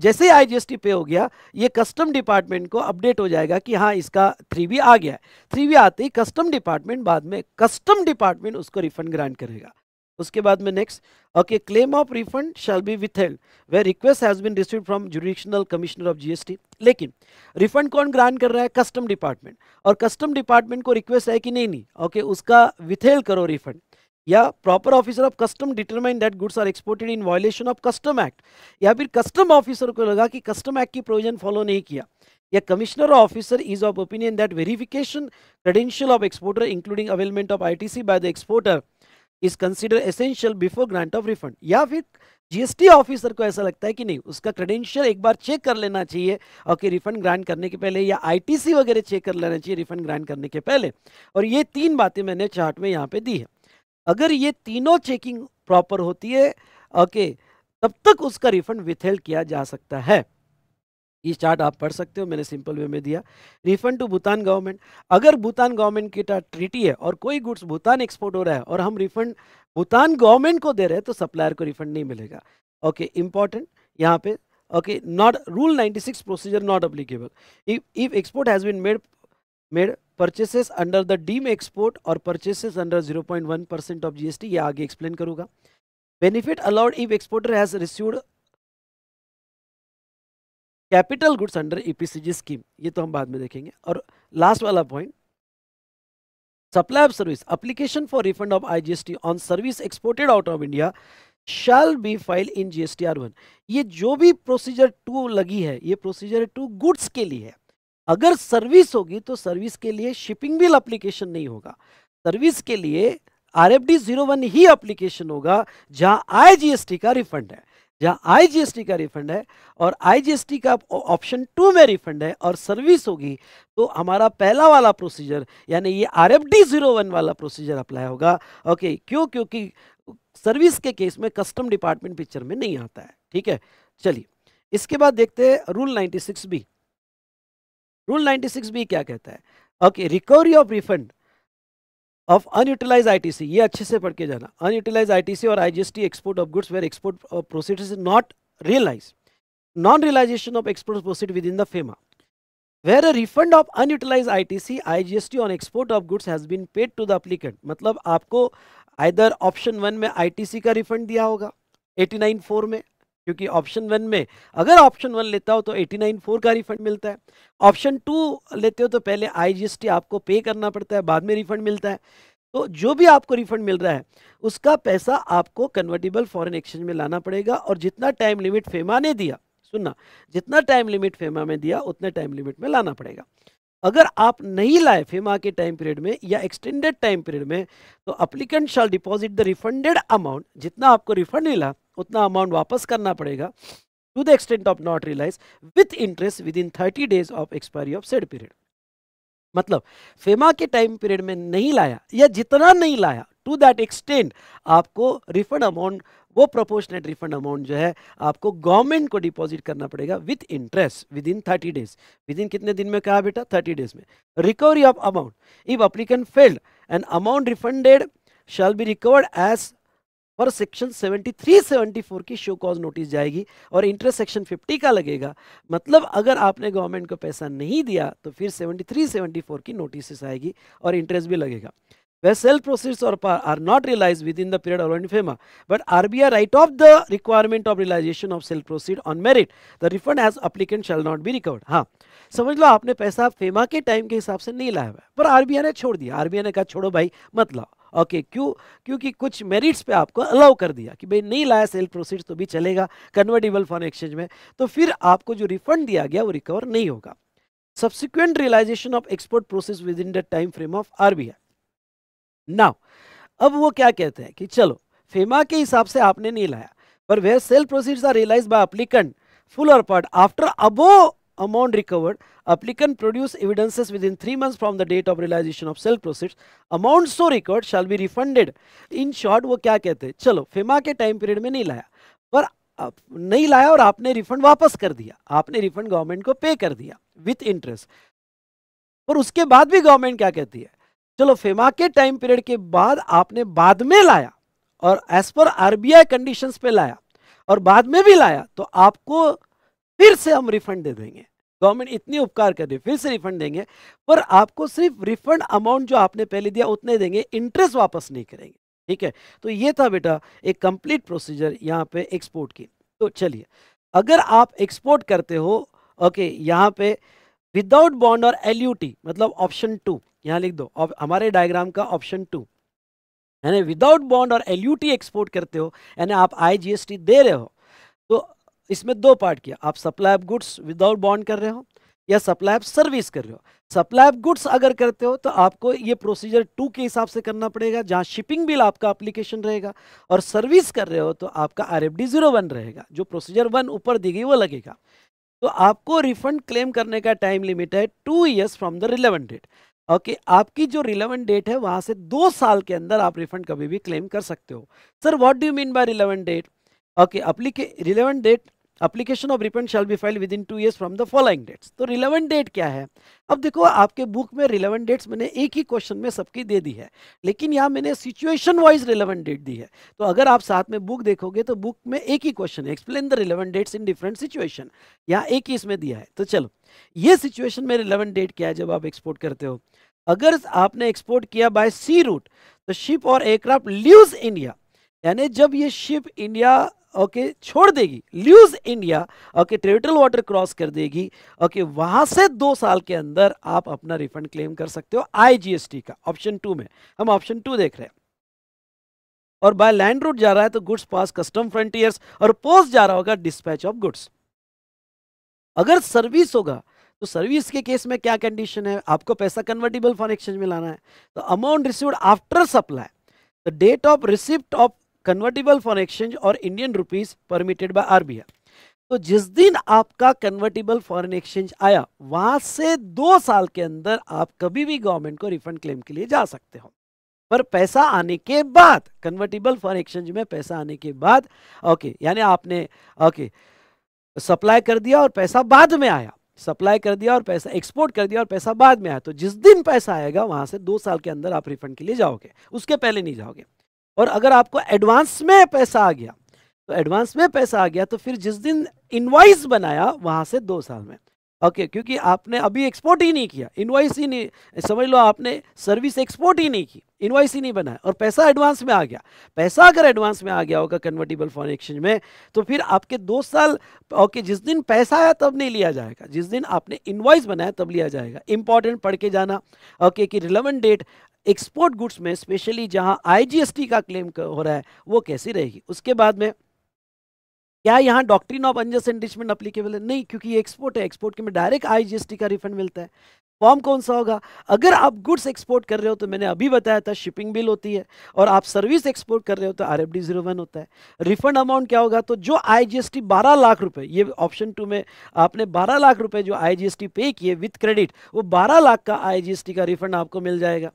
जैसे ही आईजीएसटी पे हो गया ये कस्टम डिपार्टमेंट को अपडेट हो जाएगा कि हाँ इसका थ्री आ गया थ्री वी आते ही कस्टम डिपार्टमेंट बाद में कस्टम डिपार्टमेंट उसको रिफंड ग्रांट करेगा उसके बाद में next okay claim of refund shall be withheld where request has been receive from judicial commissioner of GST लेकिन रिफंड कौन ग्रांट कर रहा है कस्टम डिपार्टमेंट और कस्टम डिपार्टमेंट को रिक्वेस्ट है कि नहीं नहीं ओके okay, उसका विथेल करो रिफंड या proper officer of custom determine that goods are exported in violation of custom act या फिर कस्टम ऑफिसर को लगा कि कस्टम एक्ट की प्रोविजन फॉलो नहीं किया या commissioner officer is of opinion that verification credential of exporter including availment of ITC by the exporter is consider essential before grant of refund या फिर जीएसटी ऑफिसर को ऐसा लगता है कि नहीं उसका क्रेडेंशियल एक बार चेक कर लेना चाहिए और कि रिफंड ग्रांट करने के पहले या आईटीसी वगैरह चेक कर लेना चाहिए रिफंड ग्रांट करने के पहले और ये तीन बातें मैंने चार्ट में यहाँ पे दी है अगर ये तीनों चेकिंग प्रॉपर होती है ओके तब तक उसका रिफंड विथहेल्ड किया जा सकता है ये चार्ट आप पढ़ सकते हो मैंने सिंपल वे में दिया रिफंड टू भूटान गवर्नमेंट अगर भूटान गवर्नमेंट की ट्रीटी है और कोई गुड्स भूटान एक्सपोर्ट हो रहा है और हम रिफंड भूटान गवर्नमेंट को दे रहे हैं तो सप्लायर को रिफंड नहीं मिलेगा ओके इंपॉर्टेंट यहाँ पे okay not rule 96 procedure not applicable if export has been made made purchases under the deem export और purchases under 0.1 percent of GST ये आगे एक्सप्लेन करूंगा benefit allowed if exporter has received capital goods under EPCG scheme ये तो हम बाद में देखेंगे और लास्ट वाला point supply of service application for refund of IGST on service exported out of India shall be file in GST R one ये जो भी प्रोसीजर टू लगी है ये प्रोसीजर टू गुड्स के लिए है अगर सर्विस होगी तो सर्विस के लिए शिपिंग बिल अप्लीकेशन नहीं होगा सर्विस के लिए R F D zero one ही अप्लीकेशन होगा जहाँ आई जी एस टी का रिफंड है जहाँ आई जी एस टी का रिफंड है और आई जी एस टी का ऑप्शन टू में रिफंड है और सर्विस होगी तो हमारा पहला वाला प्रोसीजर यानी ये R F D zero one वाला प्रोसीजर अप्लाई होगा ओके क्यों क्योंकि सर्विस के केस में कस्टम डिपार्टमेंट पिक्चर में नहीं आता है ठीक है चलिए इसके बाद देखते हैं rule ninety six B rule 96 भी क्या कहता है okay recovery of refund of unutilise ITC ये अच्छे से पढ़ के जाना अनयूटिलाइज आईटीसी और IGST export of goods where export proceed is not realise non realisation of export proceed within the FEMA where a refund of unutilized ITC IGST on export of goods has been paid to the applicant मतलब आपको either option one में ITC का refund दिया होगा four में क्योंकि option one में अगर ऑप्शन वन लेता हो तो एटी नाइन फोर का रिफंड मिलता है ऑप्शन टू लेते हो तो पहले आईजीएसटी आपको पे करना पड़ता है बाद में रिफंड मिलता है तो जो भी आपको रिफंड मिल रहा है उसका पैसा आपको कन्वर्टेबल फॉरेन एक्सचेंज में लाना पड़ेगा और जितना टाइम लिमिट फेमा ने दिया सुनना जितना टाइम लिमिट फेमा में दिया उतना टाइम लिमिट में लाना पड़ेगा अगर आप नहीं लाए फेमा के टाइम पीरियड में या एक्सटेंडेड टाइम पीरियड में तो applicant shall deposit the refunded amount जितना आपको रिफंड मिला उतना अमाउंट वापस करना पड़ेगा to the extent of not realise with interest within thirty days of expiry of said period मतलब फेमा के टाइम पीरियड में नहीं लाया या जितना नहीं लाया टू दैट एक्सटेंड आपको रिफंड अमाउंट वो प्रोपोर्शनेट रिफंड अमाउंट जो है आपको गवर्नमेंट को डिपॉजिट करना पड़ेगा with interest within thirty days within कितने दिन में कहा बेटा थर्टी डेज में recovery of amount if applicant failed and amount refunded shall be recovered as per section 73 74 की शो कॉज नोटिस जाएगी और इंटरेस्ट सेक्शन 50 का लगेगा मतलब अगर आपने गवर्नमेंट को पैसा नहीं दिया तो फिर 73 74 की नोटिस आएगी और इंटरेस्ट भी लगेगा where sale proceeds are, are not realized within the period allowed in FEMA. But RBI write off the requirement of realization of sale proceed on merit. The refund as applicant shall not be recovered. हाँ समझ लो आपने पैसा FEMA के time के हिसाब से नहीं लाया हुआ पर आरबीआई ने छोड़ दिया आरबीआई ने कहा छोड़ो भाई मत लाओ ओके क्यों क्योंकि कुछ मेरिट्स पे आपको अलाउ कर दिया कि भाई नहीं लाया सेल प्रोसीड्स तो भी चलेगा कन्वर्टेबल फॉर एक्सचेंज में तो फिर आपको जो रिफंड दिया गया वो रिकवर नहीं होगा subsequent realisation of export process within the time frame of RBI now अब वो क्या कहते हैं कि चलो फेमा के हिसाब से आपने नहीं लाया पर where sale proceeds are realise by applicant full और part after above amount recovered applicant produce evidences within three month from the date of realisation of sale proceed amount so record shall be refunded in short वो क्या कहते हैं चलो FEMA के time period में नहीं लाया पर नहीं लाया और आपने रिफंड वापस कर दिया आपने रिफंड गवर्नमेंट को पे कर दिया विथ इंटरेस्ट पर उसके बाद भी गवर्नमेंट क्या कहती है चलो फेमा के टाइम पीरियड के बाद आपने बाद में लाया और एज पर आरबीआई कंडीशंस पे लाया और बाद में भी लाया तो आपको फिर से हम रिफंड दे देंगे गवर्नमेंट इतनी उपकार कर रही फिर से रिफंड देंगे पर आपको सिर्फ रिफंड अमाउंट जो आपने पहले दिया उतने देंगे इंटरेस्ट वापस नहीं करेंगे ठीक है तो ये था बेटा एक कंप्लीट प्रोसीजर यहाँ पे एक्सपोर्ट की तो चलिए अगर आप एक्सपोर्ट करते हो ओके यहाँ पे विदाउट बॉन्ड और एल मतलब ऑप्शन टू यहां लिख दो अब हमारे डायग्राम का ऑप्शन टू यानी विदाउट बॉन्ड और एल एक्सपोर्ट करते हो यानी आप आई जी दे रहे हो तो इसमें दो पार्ट किया आप supply of goods without bond कर रहे हो या सप्लाई ऑफ सर्विस कर रहे हो सप्लाई ऑफ गुड्स अगर करते हो तो आपको ये प्रोसीजर टू के हिसाब से करना पड़ेगा जहाँ शिपिंग बिल आपका अप्लीकेशन रहेगा और सर्विस कर रहे हो तो आपका R F D zero one रहेगा जो प्रोसीजर वन ऊपर दी गई वो लगेगा तो आपको रिफंड क्लेम करने का टाइम लिमिट है two years from the relevant date okay okay, आपकी जो रिलेवेंट डेट है वहाँ से दो साल के अंदर आप रिफंड कभी भी क्लेम कर सकते हो sir what do you mean by relevant date okay relevant date application of refund shall be file within two years from the following dates तो रिलेवेंट डेट क्या है अब देखो आपके बुक में रिलेवेंट डेट्स मैंने एक ही क्वेश्चन में सबकी दे दी है लेकिन यहाँ मैंने सिचुएशन वाइज रिलेवेंट डेट दी है तो अगर आप साथ में बुक देखोगे तो बुक में एक ही क्वेश्चन है explain the relevant dates in different situation यहाँ एक ही इसमें दिया है तो चलो ये सिचुएशन में रिलेवेंट डेट क्या है जब आप एक्सपोर्ट करते हो अगर आपने एक्सपोर्ट किया बाय सी रूट तो शिप और एयरक्राफ्ट ल्यूज इंडिया यानी जब ये शिप इंडिया ओके okay, छोड़ देगी leaves India okay territorial water cross कर देगी ओके okay, वहां से दो साल के अंदर आप अपना रिफंड क्लेम कर सकते हो आईजीएसटी का ऑप्शन टू में हम ऑप्शन टू देख रहे हैं और बाय लैंड रूट जा रहा है तो गुड्स पास कस्टम फ्रंटियर्स और पोस्ट जा रहा होगा डिस्पैच ऑफ गुड्स अगर सर्विस होगा तो सर्विस के केस में क्या कंडीशन है आपको पैसा कन्वर्टेबल फॉर एक्सचेंज में लाना है तो amount received after supply the date of receipt of convertible for exchange और Indian rupees permitted by RBI तो जिस दिन आपका कन्वर्टेबल फॉरन एक्सचेंज आया वहां से दो साल के अंदर आप कभी भी गवर्नमेंट को रिफंड क्लेम के लिए जा सकते हो पर पैसा आने के बाद कन्वर्टेबल फॉर एक्सचेंज में पैसा आने के बाद ओके यानी आपने ओके सप्लाई कर दिया और पैसा बाद में आया सप्लाई कर दिया और पैसा एक्सपोर्ट कर दिया और पैसा बाद में आया तो जिस दिन पैसा आएगा वहां से दो साल के अंदर आप रिफंड के लिए जाओगे उसके पहले नहीं जाओगे और अगर आपको एडवांस में पैसा आ गया तो एडवांस में पैसा आ गया तो फिर जिस दिन इनवाइस बनाया वहां से दो साल में ओके okay, क्योंकि आपने अभी एक्सपोर्ट ही नहीं किया इनवाइस ही नहीं समझ लो आपने सर्विस एक्सपोर्ट ही नहीं की इनवाइस ही नहीं बनाया और पैसा एडवांस में आ गया पैसा अगर एडवांस में आ गया होगा कन्वर्टेबल फॉरन एक्सचेंज में तो फिर आपके दो साल ओके जिस दिन पैसा आया तब नहीं लिया जाएगा जिस दिन आपने इन्वाइस बनाया तब लिया जाएगा इंपॉर्टेंट पढ़ के जाना ओके कि रिलेवेंट डेट एक्सपोर्ट गुड्स में स्पेशली जहाँ आई का क्लेम हो रहा है वो कैसी रहेगी उसके बाद में क्या यहाँ doctrine of unjust enrichment applicable है नहीं क्योंकि ये एक्सपोर्ट है एक्सपोर्ट के में डायरेक्ट आईजीएसटी का रिफंड मिलता है फॉर्म कौन सा होगा अगर आप गुड्स एक्सपोर्ट कर रहे हो तो मैंने अभी बताया था शिपिंग बिल होती है और आप सर्विस एक्सपोर्ट कर रहे हो तो R F D zero one होता है रिफंड अमाउंट क्या होगा तो जो आई जी एस टी बारह लाख रुपए ये ऑप्शन टू में आपने बारह लाख रुपए जो आई जी एस टी पे किए विथ क्रेडिट वो बारह लाख का आई जी एस टी का रिफंड आपको मिल जाएगा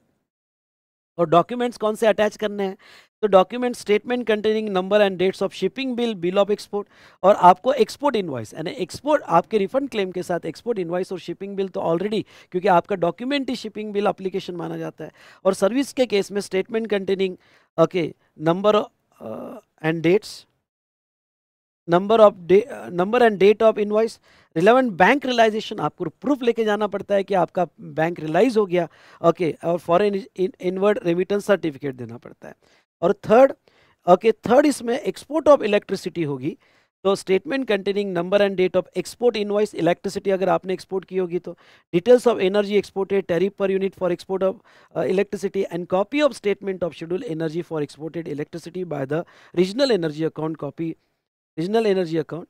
और डॉक्यूमेंट्स कौन से अटैच करने हैं तो document statement containing number and dates of shipping bill bill of export और आपको एक्सपोर्ट इन्वाइस यानी एक्सपोर्ट आपके रिफंड क्लेम के साथ एक्सपोर्ट इन्वाइस और शिपिंग बिल तो ऑलरेडी क्योंकि आपका डॉक्यूमेंट ही शिपिंग बिल अप्लीकेशन माना जाता है और सर्विस के केस में statement containing okay number and dates number of number and date of invoice relevant bank realisation आपको प्रूफ लेके जाना पड़ता है कि आपका बैंक रिलाइज हो गया ओके okay, और फॉरेन इनवर्ड रेमिटेंस सर्टिफिकेट देना पड़ता है और थर्ड ओके थर्ड इसमें एक्सपोर्ट ऑफ इलेक्ट्रिसिटी होगी तो statement containing number and date of export invoice electricity अगर आपने एक्सपोर्ट की होगी तो details of energy exported tariff per unit for export of electricity and copy of statement of schedule energy for exported electricity by the regional energy account copy regional energy account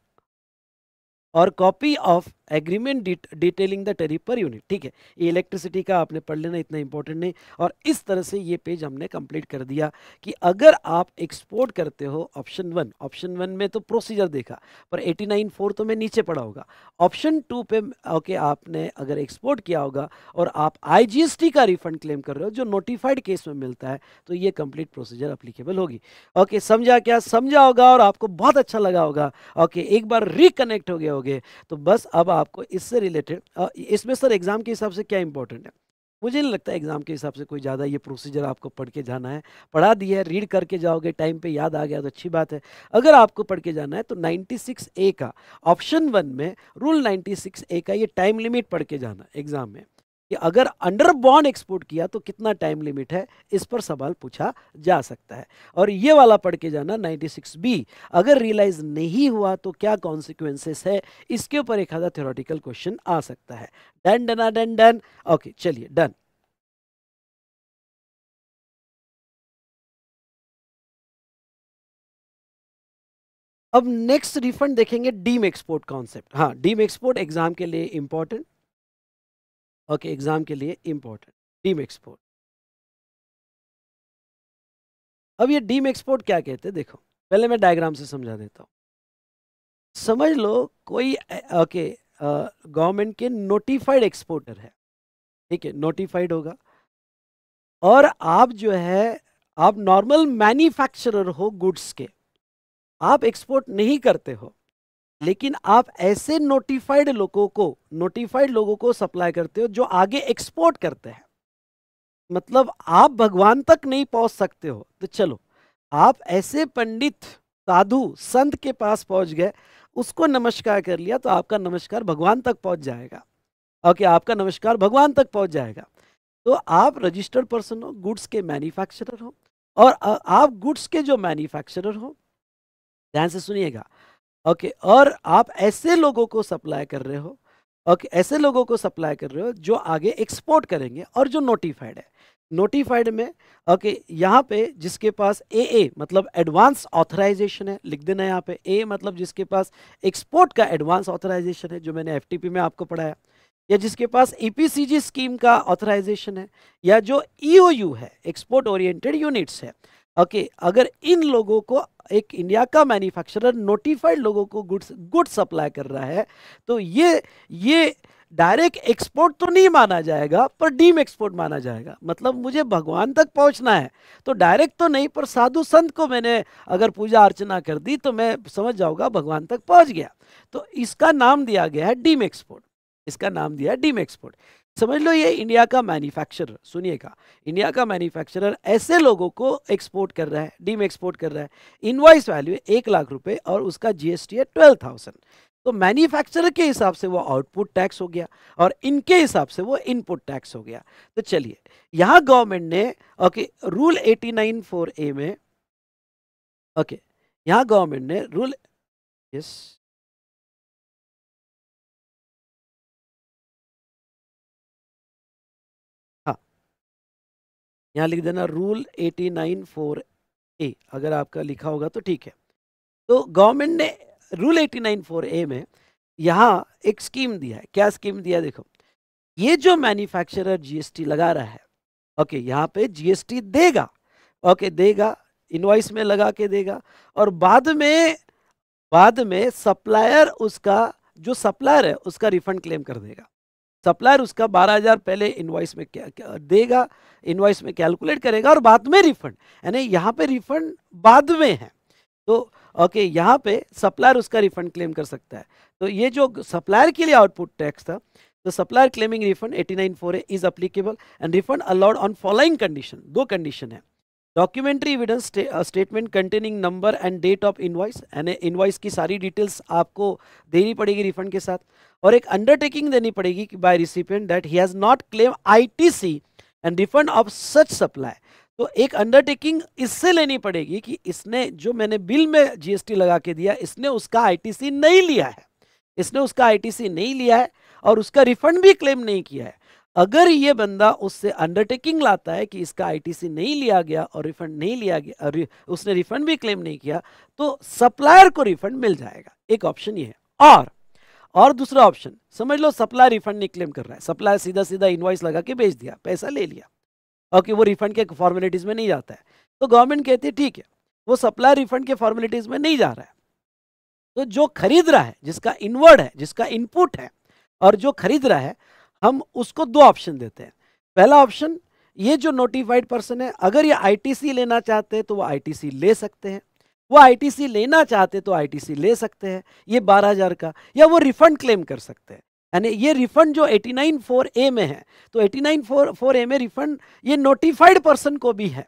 or copy of agreement detailing the tariff per unit ठीक है ये electricity का आपने पढ़ लेना इतना important नहीं और इस तरह से ये पेज हमने कंप्लीट कर दिया कि अगर आप एक्सपोर्ट करते हो ऑप्शन वन ऑप्शन वन में तो प्रोसीजर देखा पर एटी नाइन फोर तो मैं नीचे पढ़ा होगा ऑप्शन टू पे ओके आपने अगर एक्सपोर्ट किया होगा और आप आई का रिफंड क्लेम कर रहे हो जो नोटिफाइड केस में मिलता है तो ये कंप्लीट प्रोसीजर अप्लीकेबल होगी ओके समझा क्या समझा होगा और आपको बहुत अच्छा लगा होगा ओके एक बार रिकनेक्ट हो गए होगे तो बस अब आप आपको इससे रिलेटेड इसमें सर एग्ज़ाम के हिसाब से क्या इंपॉर्टेंट है मुझे नहीं लगता एग्ज़ाम के हिसाब से कोई ज़्यादा ये प्रोसीजर आपको पढ़ के जाना है पढ़ा दिया है रीड करके जाओगे टाइम पे याद आ गया तो अच्छी बात है अगर आपको पढ़ के जाना है तो 96 ए का ऑप्शन वन में रूल 96 ए का ये टाइम लिमिट पढ़ के जाना एग्ज़ाम में कि अगर अंडर बॉन्ड एक्सपोर्ट किया तो कितना टाइम लिमिट है इस पर सवाल पूछा जा सकता है और ये वाला पढ़ के जाना 96 बी अगर रियलाइज नहीं हुआ तो क्या कॉन्सिक्वेंसेस है इसके ऊपर एक आधा थ्योरेटिकल क्वेश्चन आ सकता है डन डना डन डन ओके चलिए डन अब नेक्स्ट रिफंड देखेंगे डीम एक्सपोर्ट कॉन्सेप्ट हाँ डीम एक्सपोर्ट एग्जाम के लिए इंपॉर्टेंट ओके एग्ज़ाम के लिए इम्पोर्टेंट डीम एक्सपोर्ट अब ये डीम एक्सपोर्ट क्या कहते हैं देखो पहले मैं डायग्राम से समझा देता हूँ समझ लो कोई ओके गवर्नमेंट के नोटिफाइड एक्सपोर्टर है ठीक है नोटिफाइड होगा और आप जो है आप नॉर्मल मैन्युफैक्चरर हो गुड्स के आप एक्सपोर्ट नहीं करते हो लेकिन आप ऐसे नोटिफाइड लोगों को नोटिफाइड लोगों को सप्लाई करते हो जो आगे एक्सपोर्ट करते हैं मतलब आप भगवान तक नहीं पहुंच सकते हो तो चलो आप ऐसे पंडित साधु संत के पास पहुंच गए उसको नमस्कार कर लिया तो आपका नमस्कार भगवान तक पहुंच जाएगा ओके आपका नमस्कार भगवान तक पहुंच जाएगा तो आप रजिस्टर्ड पर्सन हो गुड्स के मैन्युफैक्चरर हो और आप गुड्स के जो मैन्युफैक्चरर हो ध्यान से सुनिएगा ओके और आप ऐसे लोगों को सप्लाई कर रहे हो ओके ऐसे लोगों को सप्लाई कर रहे हो जो आगे एक्सपोर्ट करेंगे और जो नोटिफाइड है नोटिफाइड में ओके okay, यहाँ पे जिसके पास ए ए मतलब एडवांस ऑथराइजेशन है लिख देना यहाँ पे ए मतलब जिसके पास एक्सपोर्ट का एडवांस ऑथराइजेशन है जो मैंने एफ में आपको पढ़ाया या जिसके पास ई e स्कीम का ऑथराइजेशन है या जो ई e है एक्सपोर्ट ओरिएंटेड यूनिट्स है ओके okay, अगर इन लोगों को एक इंडिया का मैन्युफैक्चरर नोटिफाइड लोगों को गुड्स गुड्स सप्लाई कर रहा है तो ये ये डायरेक्ट एक्सपोर्ट तो नहीं माना जाएगा पर डीम एक्सपोर्ट माना जाएगा मतलब मुझे भगवान तक पहुंचना है तो डायरेक्ट तो नहीं पर साधु संत को मैंने अगर पूजा अर्चना कर दी तो मैं समझ जाऊंगा भगवान तक पहुंच गया तो इसका नाम दिया गया है डीम एक्सपोर्ट इसका नाम दिया है डीम एक्सपोर्ट समझ लो ये इंडिया का मैन्युफैक्चरर सुनिएगा इंडिया का मैन्युफैक्चरर ऐसे लोगों को एक्सपोर्ट कर रहा है डीम एक्सपोर्ट कर रहा है इनवाइस वैल्यू एक लाख रुपए और उसका जीएसटी है ट्वेल्व थाउजेंड तो मैन्युफैक्चरर के हिसाब से वो आउटपुट टैक्स हो गया और इनके हिसाब से वो इनपुट टैक्स हो गया तो चलिए यहाँ गवर्नमेंट ने okay rule eighty nine four A में ओके यहाँ गवर्नमेंट ने रूल यस yes. यहाँ लिख देना rule eighty nine four A अगर आपका लिखा होगा तो ठीक है तो गवर्नमेंट ने rule eighty nine four A में यहाँ एक स्कीम दिया है क्या स्कीम दिया देखो ये जो मैन्युफैक्चरर जीएसटी लगा रहा है ओके यहाँ पे जीएसटी देगा ओके देगा इनवाइस में लगा के देगा और बाद में बाद में सप्लायर उसका जो सप्लायर है उसका रिफंड क्लेम कर देगा सप्लायर उसका बारह हज़ार पहले इन्वाइस में क्या, क्या देगा इन्वाइस में कैलकुलेट करेगा और बाद में रिफंड यानी यहाँ पे रिफंड बाद में है तो ओके यहाँ पे सप्लायर उसका रिफंड क्लेम कर सकता है तो ये जो सप्लायर के लिए आउटपुट टैक्स था तो supplier claiming refund eighty nine four is applicable and refund allowed on following condition दो कंडीशन है documentary evidence statement containing number and date of invoice यानी इनवाइस की सारी डिटेल्स आपको देनी पड़ेगी रिफंड के साथ और एक अंडरटेकिंग देनी पड़ेगी कि by recipient that he has not claim ITC and refund of such supply तो एक अंडरटेकिंग इससे लेनी पड़ेगी कि इसने जो मैंने बिल में जीएसटी लगा के दिया इसने उसका आईटीसी नहीं लिया है इसने उसका आईटीसी नहीं लिया है और उसका रिफंड भी क्लेम नहीं किया है अगर ये बंदा उससे अंडरटेकिंग लाता है कि इसका आईटीसी नहीं लिया गया और रिफंड नहीं लिया गया और उसने रिफंड भी क्लेम नहीं किया तो सप्लायर को रिफंड मिल जाएगा एक ऑप्शन ये है और और दूसरा ऑप्शन समझ लो सप्लायर रिफंड नहीं क्लेम कर रहा है सप्लायर सीधा सीधा इन्वाइस लगा के भेज दिया पैसा ले लिया और कि वो रिफंड के फॉर्मेलिटीज़ में नहीं जाता है तो गवर्नमेंट कहती है ठीक है वो सप्लायर रिफंड के फॉर्मेलिटीज़ में नहीं जा रहा है तो जो खरीद रहा है जिसका इनवर्ड है जिसका इनपुट है और जो खरीद रहा है हम उसको दो ऑप्शन देते हैं पहला ऑप्शन ये जो नोटिफाइड पर्सन है अगर ये आईटीसी लेना चाहते हैं तो वो आईटीसी ले सकते हैं वो आईटीसी लेना चाहते तो आईटीसी ले सकते हैं ये बारह हज़ार का या वो रिफंड क्लेम कर सकते हैं यानी ये रिफंड जो एटी नाइन फोर ए में है तो eighty nine four four A में रिफंड ये नोटिफाइड पर्सन को भी है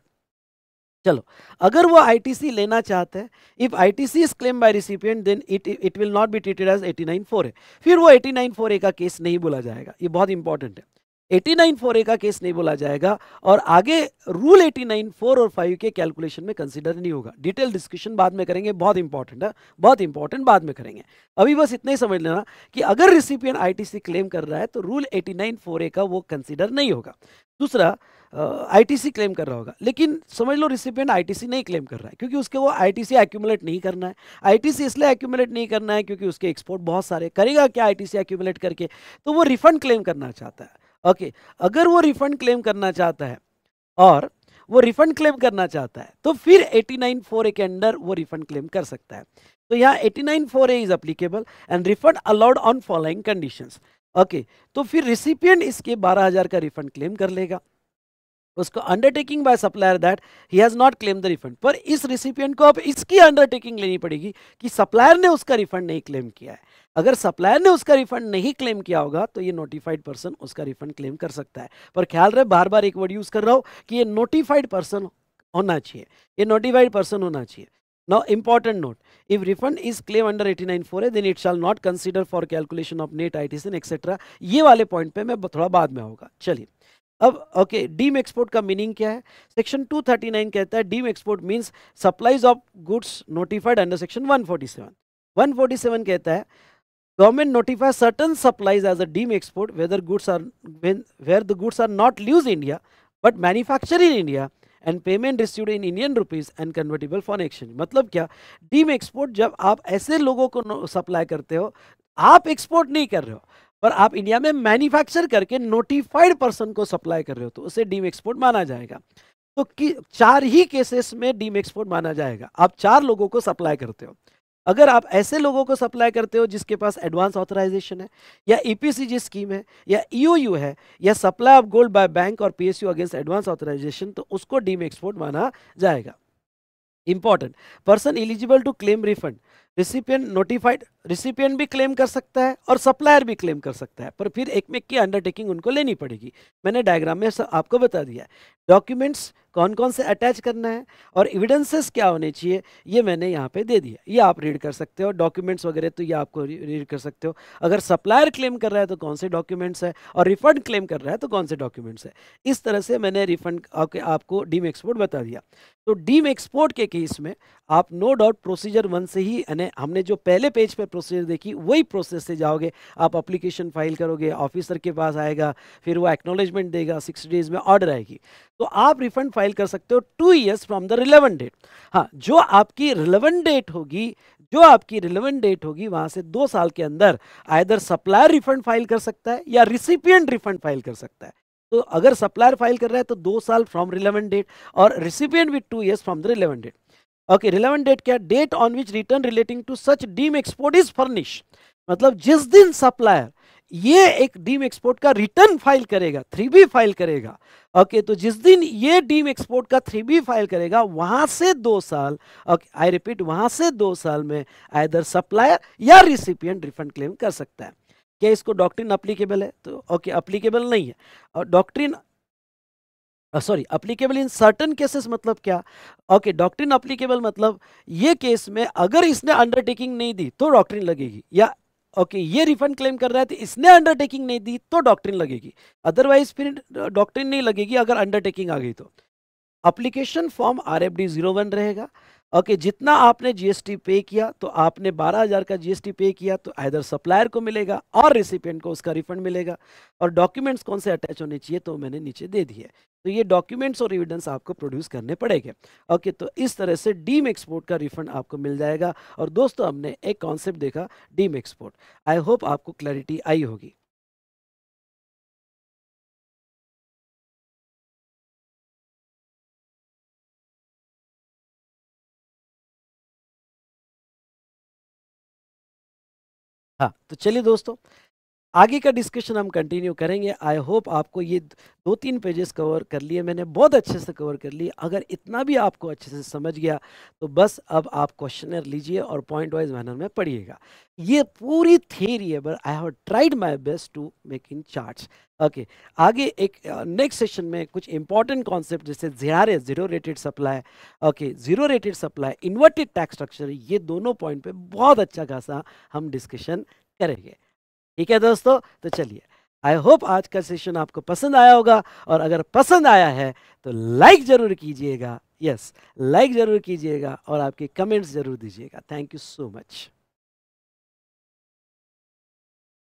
चलो अगर वो आईटीसी लेना चाहते हैं if ITC is claim by recipient then it it will not be treated as 894 है फिर वो 894 ए का केस नहीं बोला जाएगा ये बहुत इंपॉर्टेंट है एटी नाइन फोर ए का केस नहीं बोला जाएगा और आगे रूल एटी नाइन फोर और फाइव के कैलकुलेशन में कंसिडर नहीं होगा डिटेल डिस्कशन बाद में करेंगे बहुत इंपॉर्टेंट है बहुत इंपॉर्टेंट बाद में करेंगे अभी बस इतना ही समझ लेना कि अगर रिसिपियन आईटीसी क्लेम कर रहा है तो rule eighty nine four A का वो कंसिडर नहीं होगा दूसरा आईटीसी सी क्लेम कर रहा होगा लेकिन समझ लो रिसिपियंट आईटीसी नहीं क्लेम कर रहा है क्योंकि उसके वो आईटीसी एक्यूमुलेट नहीं करना है आईटीसी इसलिए एक्यूमुलेट नहीं करना है क्योंकि उसके एक्सपोर्ट बहुत सारे करेगा क्या आईटीसी एक्यूमुलेट करके तो वो रिफंड क्लेम करना चाहता है ओके okay, अगर वो रिफंड क्लेम करना चाहता है और वो रिफंड क्लेम करना चाहता है तो फिर फोर ए के अंडर वो रिफंड क्लेम कर सकता है तो यहाँ four A is applicable and refund allowed on following conditions okay तो फिर रिसिपियंट इसके 12000 का रिफंड क्लेम कर लेगा उसको undertaking by supplier that he has not claim the refund पर इस रिसिपियंट को अब इसकी अंडरटेकिंग लेनी पड़ेगी कि सप्लायर ने उसका रिफंड नहीं क्लेम किया है अगर सप्लायर ने उसका रिफंड नहीं क्लेम किया होगा तो ये नोटिफाइड पर्सन उसका रिफंड क्लेम कर सकता है पर ख्याल रहे बार बार एक वर्ड यूज़ कर रहा हूं कि ये नोटिफाइड पर्सन होना चाहिए ये नोटिफाइड पर्सन होना चाहिए now important note Now important note, if refund is claim under 894A then it shall not consider for calculation of net ITC etcetera ये वाले पॉइंट पे मैं थोड़ा बाद में होगा चलिए अब ओके डीम एक्सपोर्ट का मीनिंग क्या है सेक्शन 239 कहता है deem export means supplies of goods notified under section 147 147 कहता है government notify certain supplies as a deem export whether goods are when where the goods are not used in india but manufactured in and payment received in Indian rupees and convertible for exchange मतलब क्या deem export जब आप ऐसे लोगों को supply करते हो आप एक्सपोर्ट नहीं कर रहे हो पर आप इंडिया में मैन्युफैक्चर करके नोटिफाइड पर्सन को सप्लाई कर रहे हो तो उसे डीम एक्सपोर्ट माना जाएगा तो कि चार ही केसेस में डीम एक्सपोर्ट माना जाएगा आप चार लोगों को सप्लाई करते हो अगर आप ऐसे लोगों को सप्लाई करते हो जिसके पास एडवांस ऑथराइजेशन है या ई e स्कीम है या ईओयू e है या supply of gold by bank और पीएसयू अगेंस्ट एडवांस ऑथराइजेशन तो उसको डीम एक्सपोर्ट माना जाएगा important person eligible to claim refund recipient notified recipient भी क्लेम कर सकता है और सप्लायर भी क्लेम कर सकता है पर फिर एक में की अंडरटेकिंग उनको लेनी पड़ेगी मैंने डायग्राम में आपको बता दिया डॉक्यूमेंट्स कौन कौन से अटैच करना है और एविडेंसेस क्या होने चाहिए ये मैंने यहाँ पे दे दिया ये आप रीड कर सकते हो डॉक्यूमेंट्स वगैरह तो ये आपको रीड कर सकते हो अगर सप्लायर क्लेम कर रहा है तो कौन से डॉक्यूमेंट्स है और रिफंड क्लेम कर रहा है तो कौन से डॉक्यूमेंट्स है इस तरह से मैंने रिफंड आपको डीम एक्सपोर्ट बता दिया तो डीम एक्सपोर्ट के केस में आप नो डाउट प्रोसीजर वन से ही यानी हमने जो पहले पेज पर प्रोसेस देखी वही प्रोसेस से जाओगे आप अप्लीकेशन फाइल करोगे ऑफिसर के पास आएगा फिर वो एक्नोलेजमेंट देगा सिक्स डेज में ऑर्डर आएगी तो आप रिफंड फाइल कर सकते हो two years from the relevant date हाँ जो आपकी रिलेवेंट डेट होगी जो आपकी रिलेवेंट डेट होगी वहाँ से दो साल के अंदर आयदर सप्लायर रिफंड फाइल कर सकता है या रिसिपियंट रिफंड फाइल कर सकता है तो अगर सप्लायर फाइल कर रहा है तो दो साल फ्रॉम रिलेवेंट डेट और recipient with two years from the relevant date okay relevant date क्या date on which return relating to such deem export is furnish मतलब जिस दिन सप्लायर ये एक डीम एक्सपोर्ट का रिटर्न फाइल करेगा थ्री बी फाइल करेगा ओके okay, तो जिस दिन ये डीम एक्सपोर्ट का थ्री बी फाइल करेगा वहां से दो साल ओके आई रिपीट वहां से दो साल में आइदर सप्लायर या रिसिपियंट रिफंड क्लेम कर सकता है क्या इसको डॉक्ट्रिन अप्लीकेबल है तो ओके okay, अप्लीकेबल नहीं है और doctrine sorry applicable in certain cases मतलब क्या ओके डॉक्ट्रिन अप्लीकेबल मतलब ये केस में अगर इसने अंडरटेकिंग नहीं दी तो डॉक्ट्रिन लगेगी या ओके okay, ये रिफंड क्लेम कर रहा है तो इसने अंडरटेकिंग नहीं दी तो डॉक्ट्रिन लगेगी अदरवाइज फिर डॉक्ट्रिन नहीं लगेगी अगर अंडरटेकिंग आ गई तो application form R F D zero one रहेगा ओके okay, जितना आपने जीएसटी पे किया तो आपने 12000 का जीएसटी पे किया तो आइधर सप्लायर को मिलेगा और रिसिपियंट को उसका रिफंड मिलेगा और डॉक्यूमेंट्स कौन से अटैच होने चाहिए तो मैंने नीचे दे दिए तो ये डॉक्यूमेंट्स और एविडेंस आपको प्रोड्यूस करने पड़ेंगे ओके okay, तो इस तरह से डीम एक्सपोर्ट का रिफंड आपको मिल जाएगा और दोस्तों हमने एक कॉन्सेप्ट देखा डीम एक्सपोर्ट आई होप आपको क्लैरिटी आई होगी हाँ तो चलिए दोस्तों आगे का डिस्कशन हम कंटिन्यू करेंगे आई होप आपको ये दो तीन पेजेस कवर कर लिए मैंने बहुत अच्छे से कवर कर लिए अगर इतना भी आपको अच्छे से समझ गया तो बस अब आप क्वेश्चनर लीजिए और पॉइंट वाइज मैनर में पढ़िएगा ये पूरी थेरी है but I have tried my best to make in charts okay आगे एक नेक्स्ट uh, सेशन में कुछ इंपॉर्टेंट कॉन्सेप्ट जैसे जिहारे zero rated supply okay zero rated supply inverted tax structure ये दोनों पॉइंट पर बहुत अच्छा खासा हम डिस्कशन करेंगे ठीक है दोस्तों तो चलिए आई होप आज का सेशन आपको पसंद आया होगा और अगर पसंद आया है तो लाइक जरूर कीजिएगा यस लाइक जरूर कीजिएगा और आपके कमेंट्स जरूर दीजिएगा थैंक यू सो मच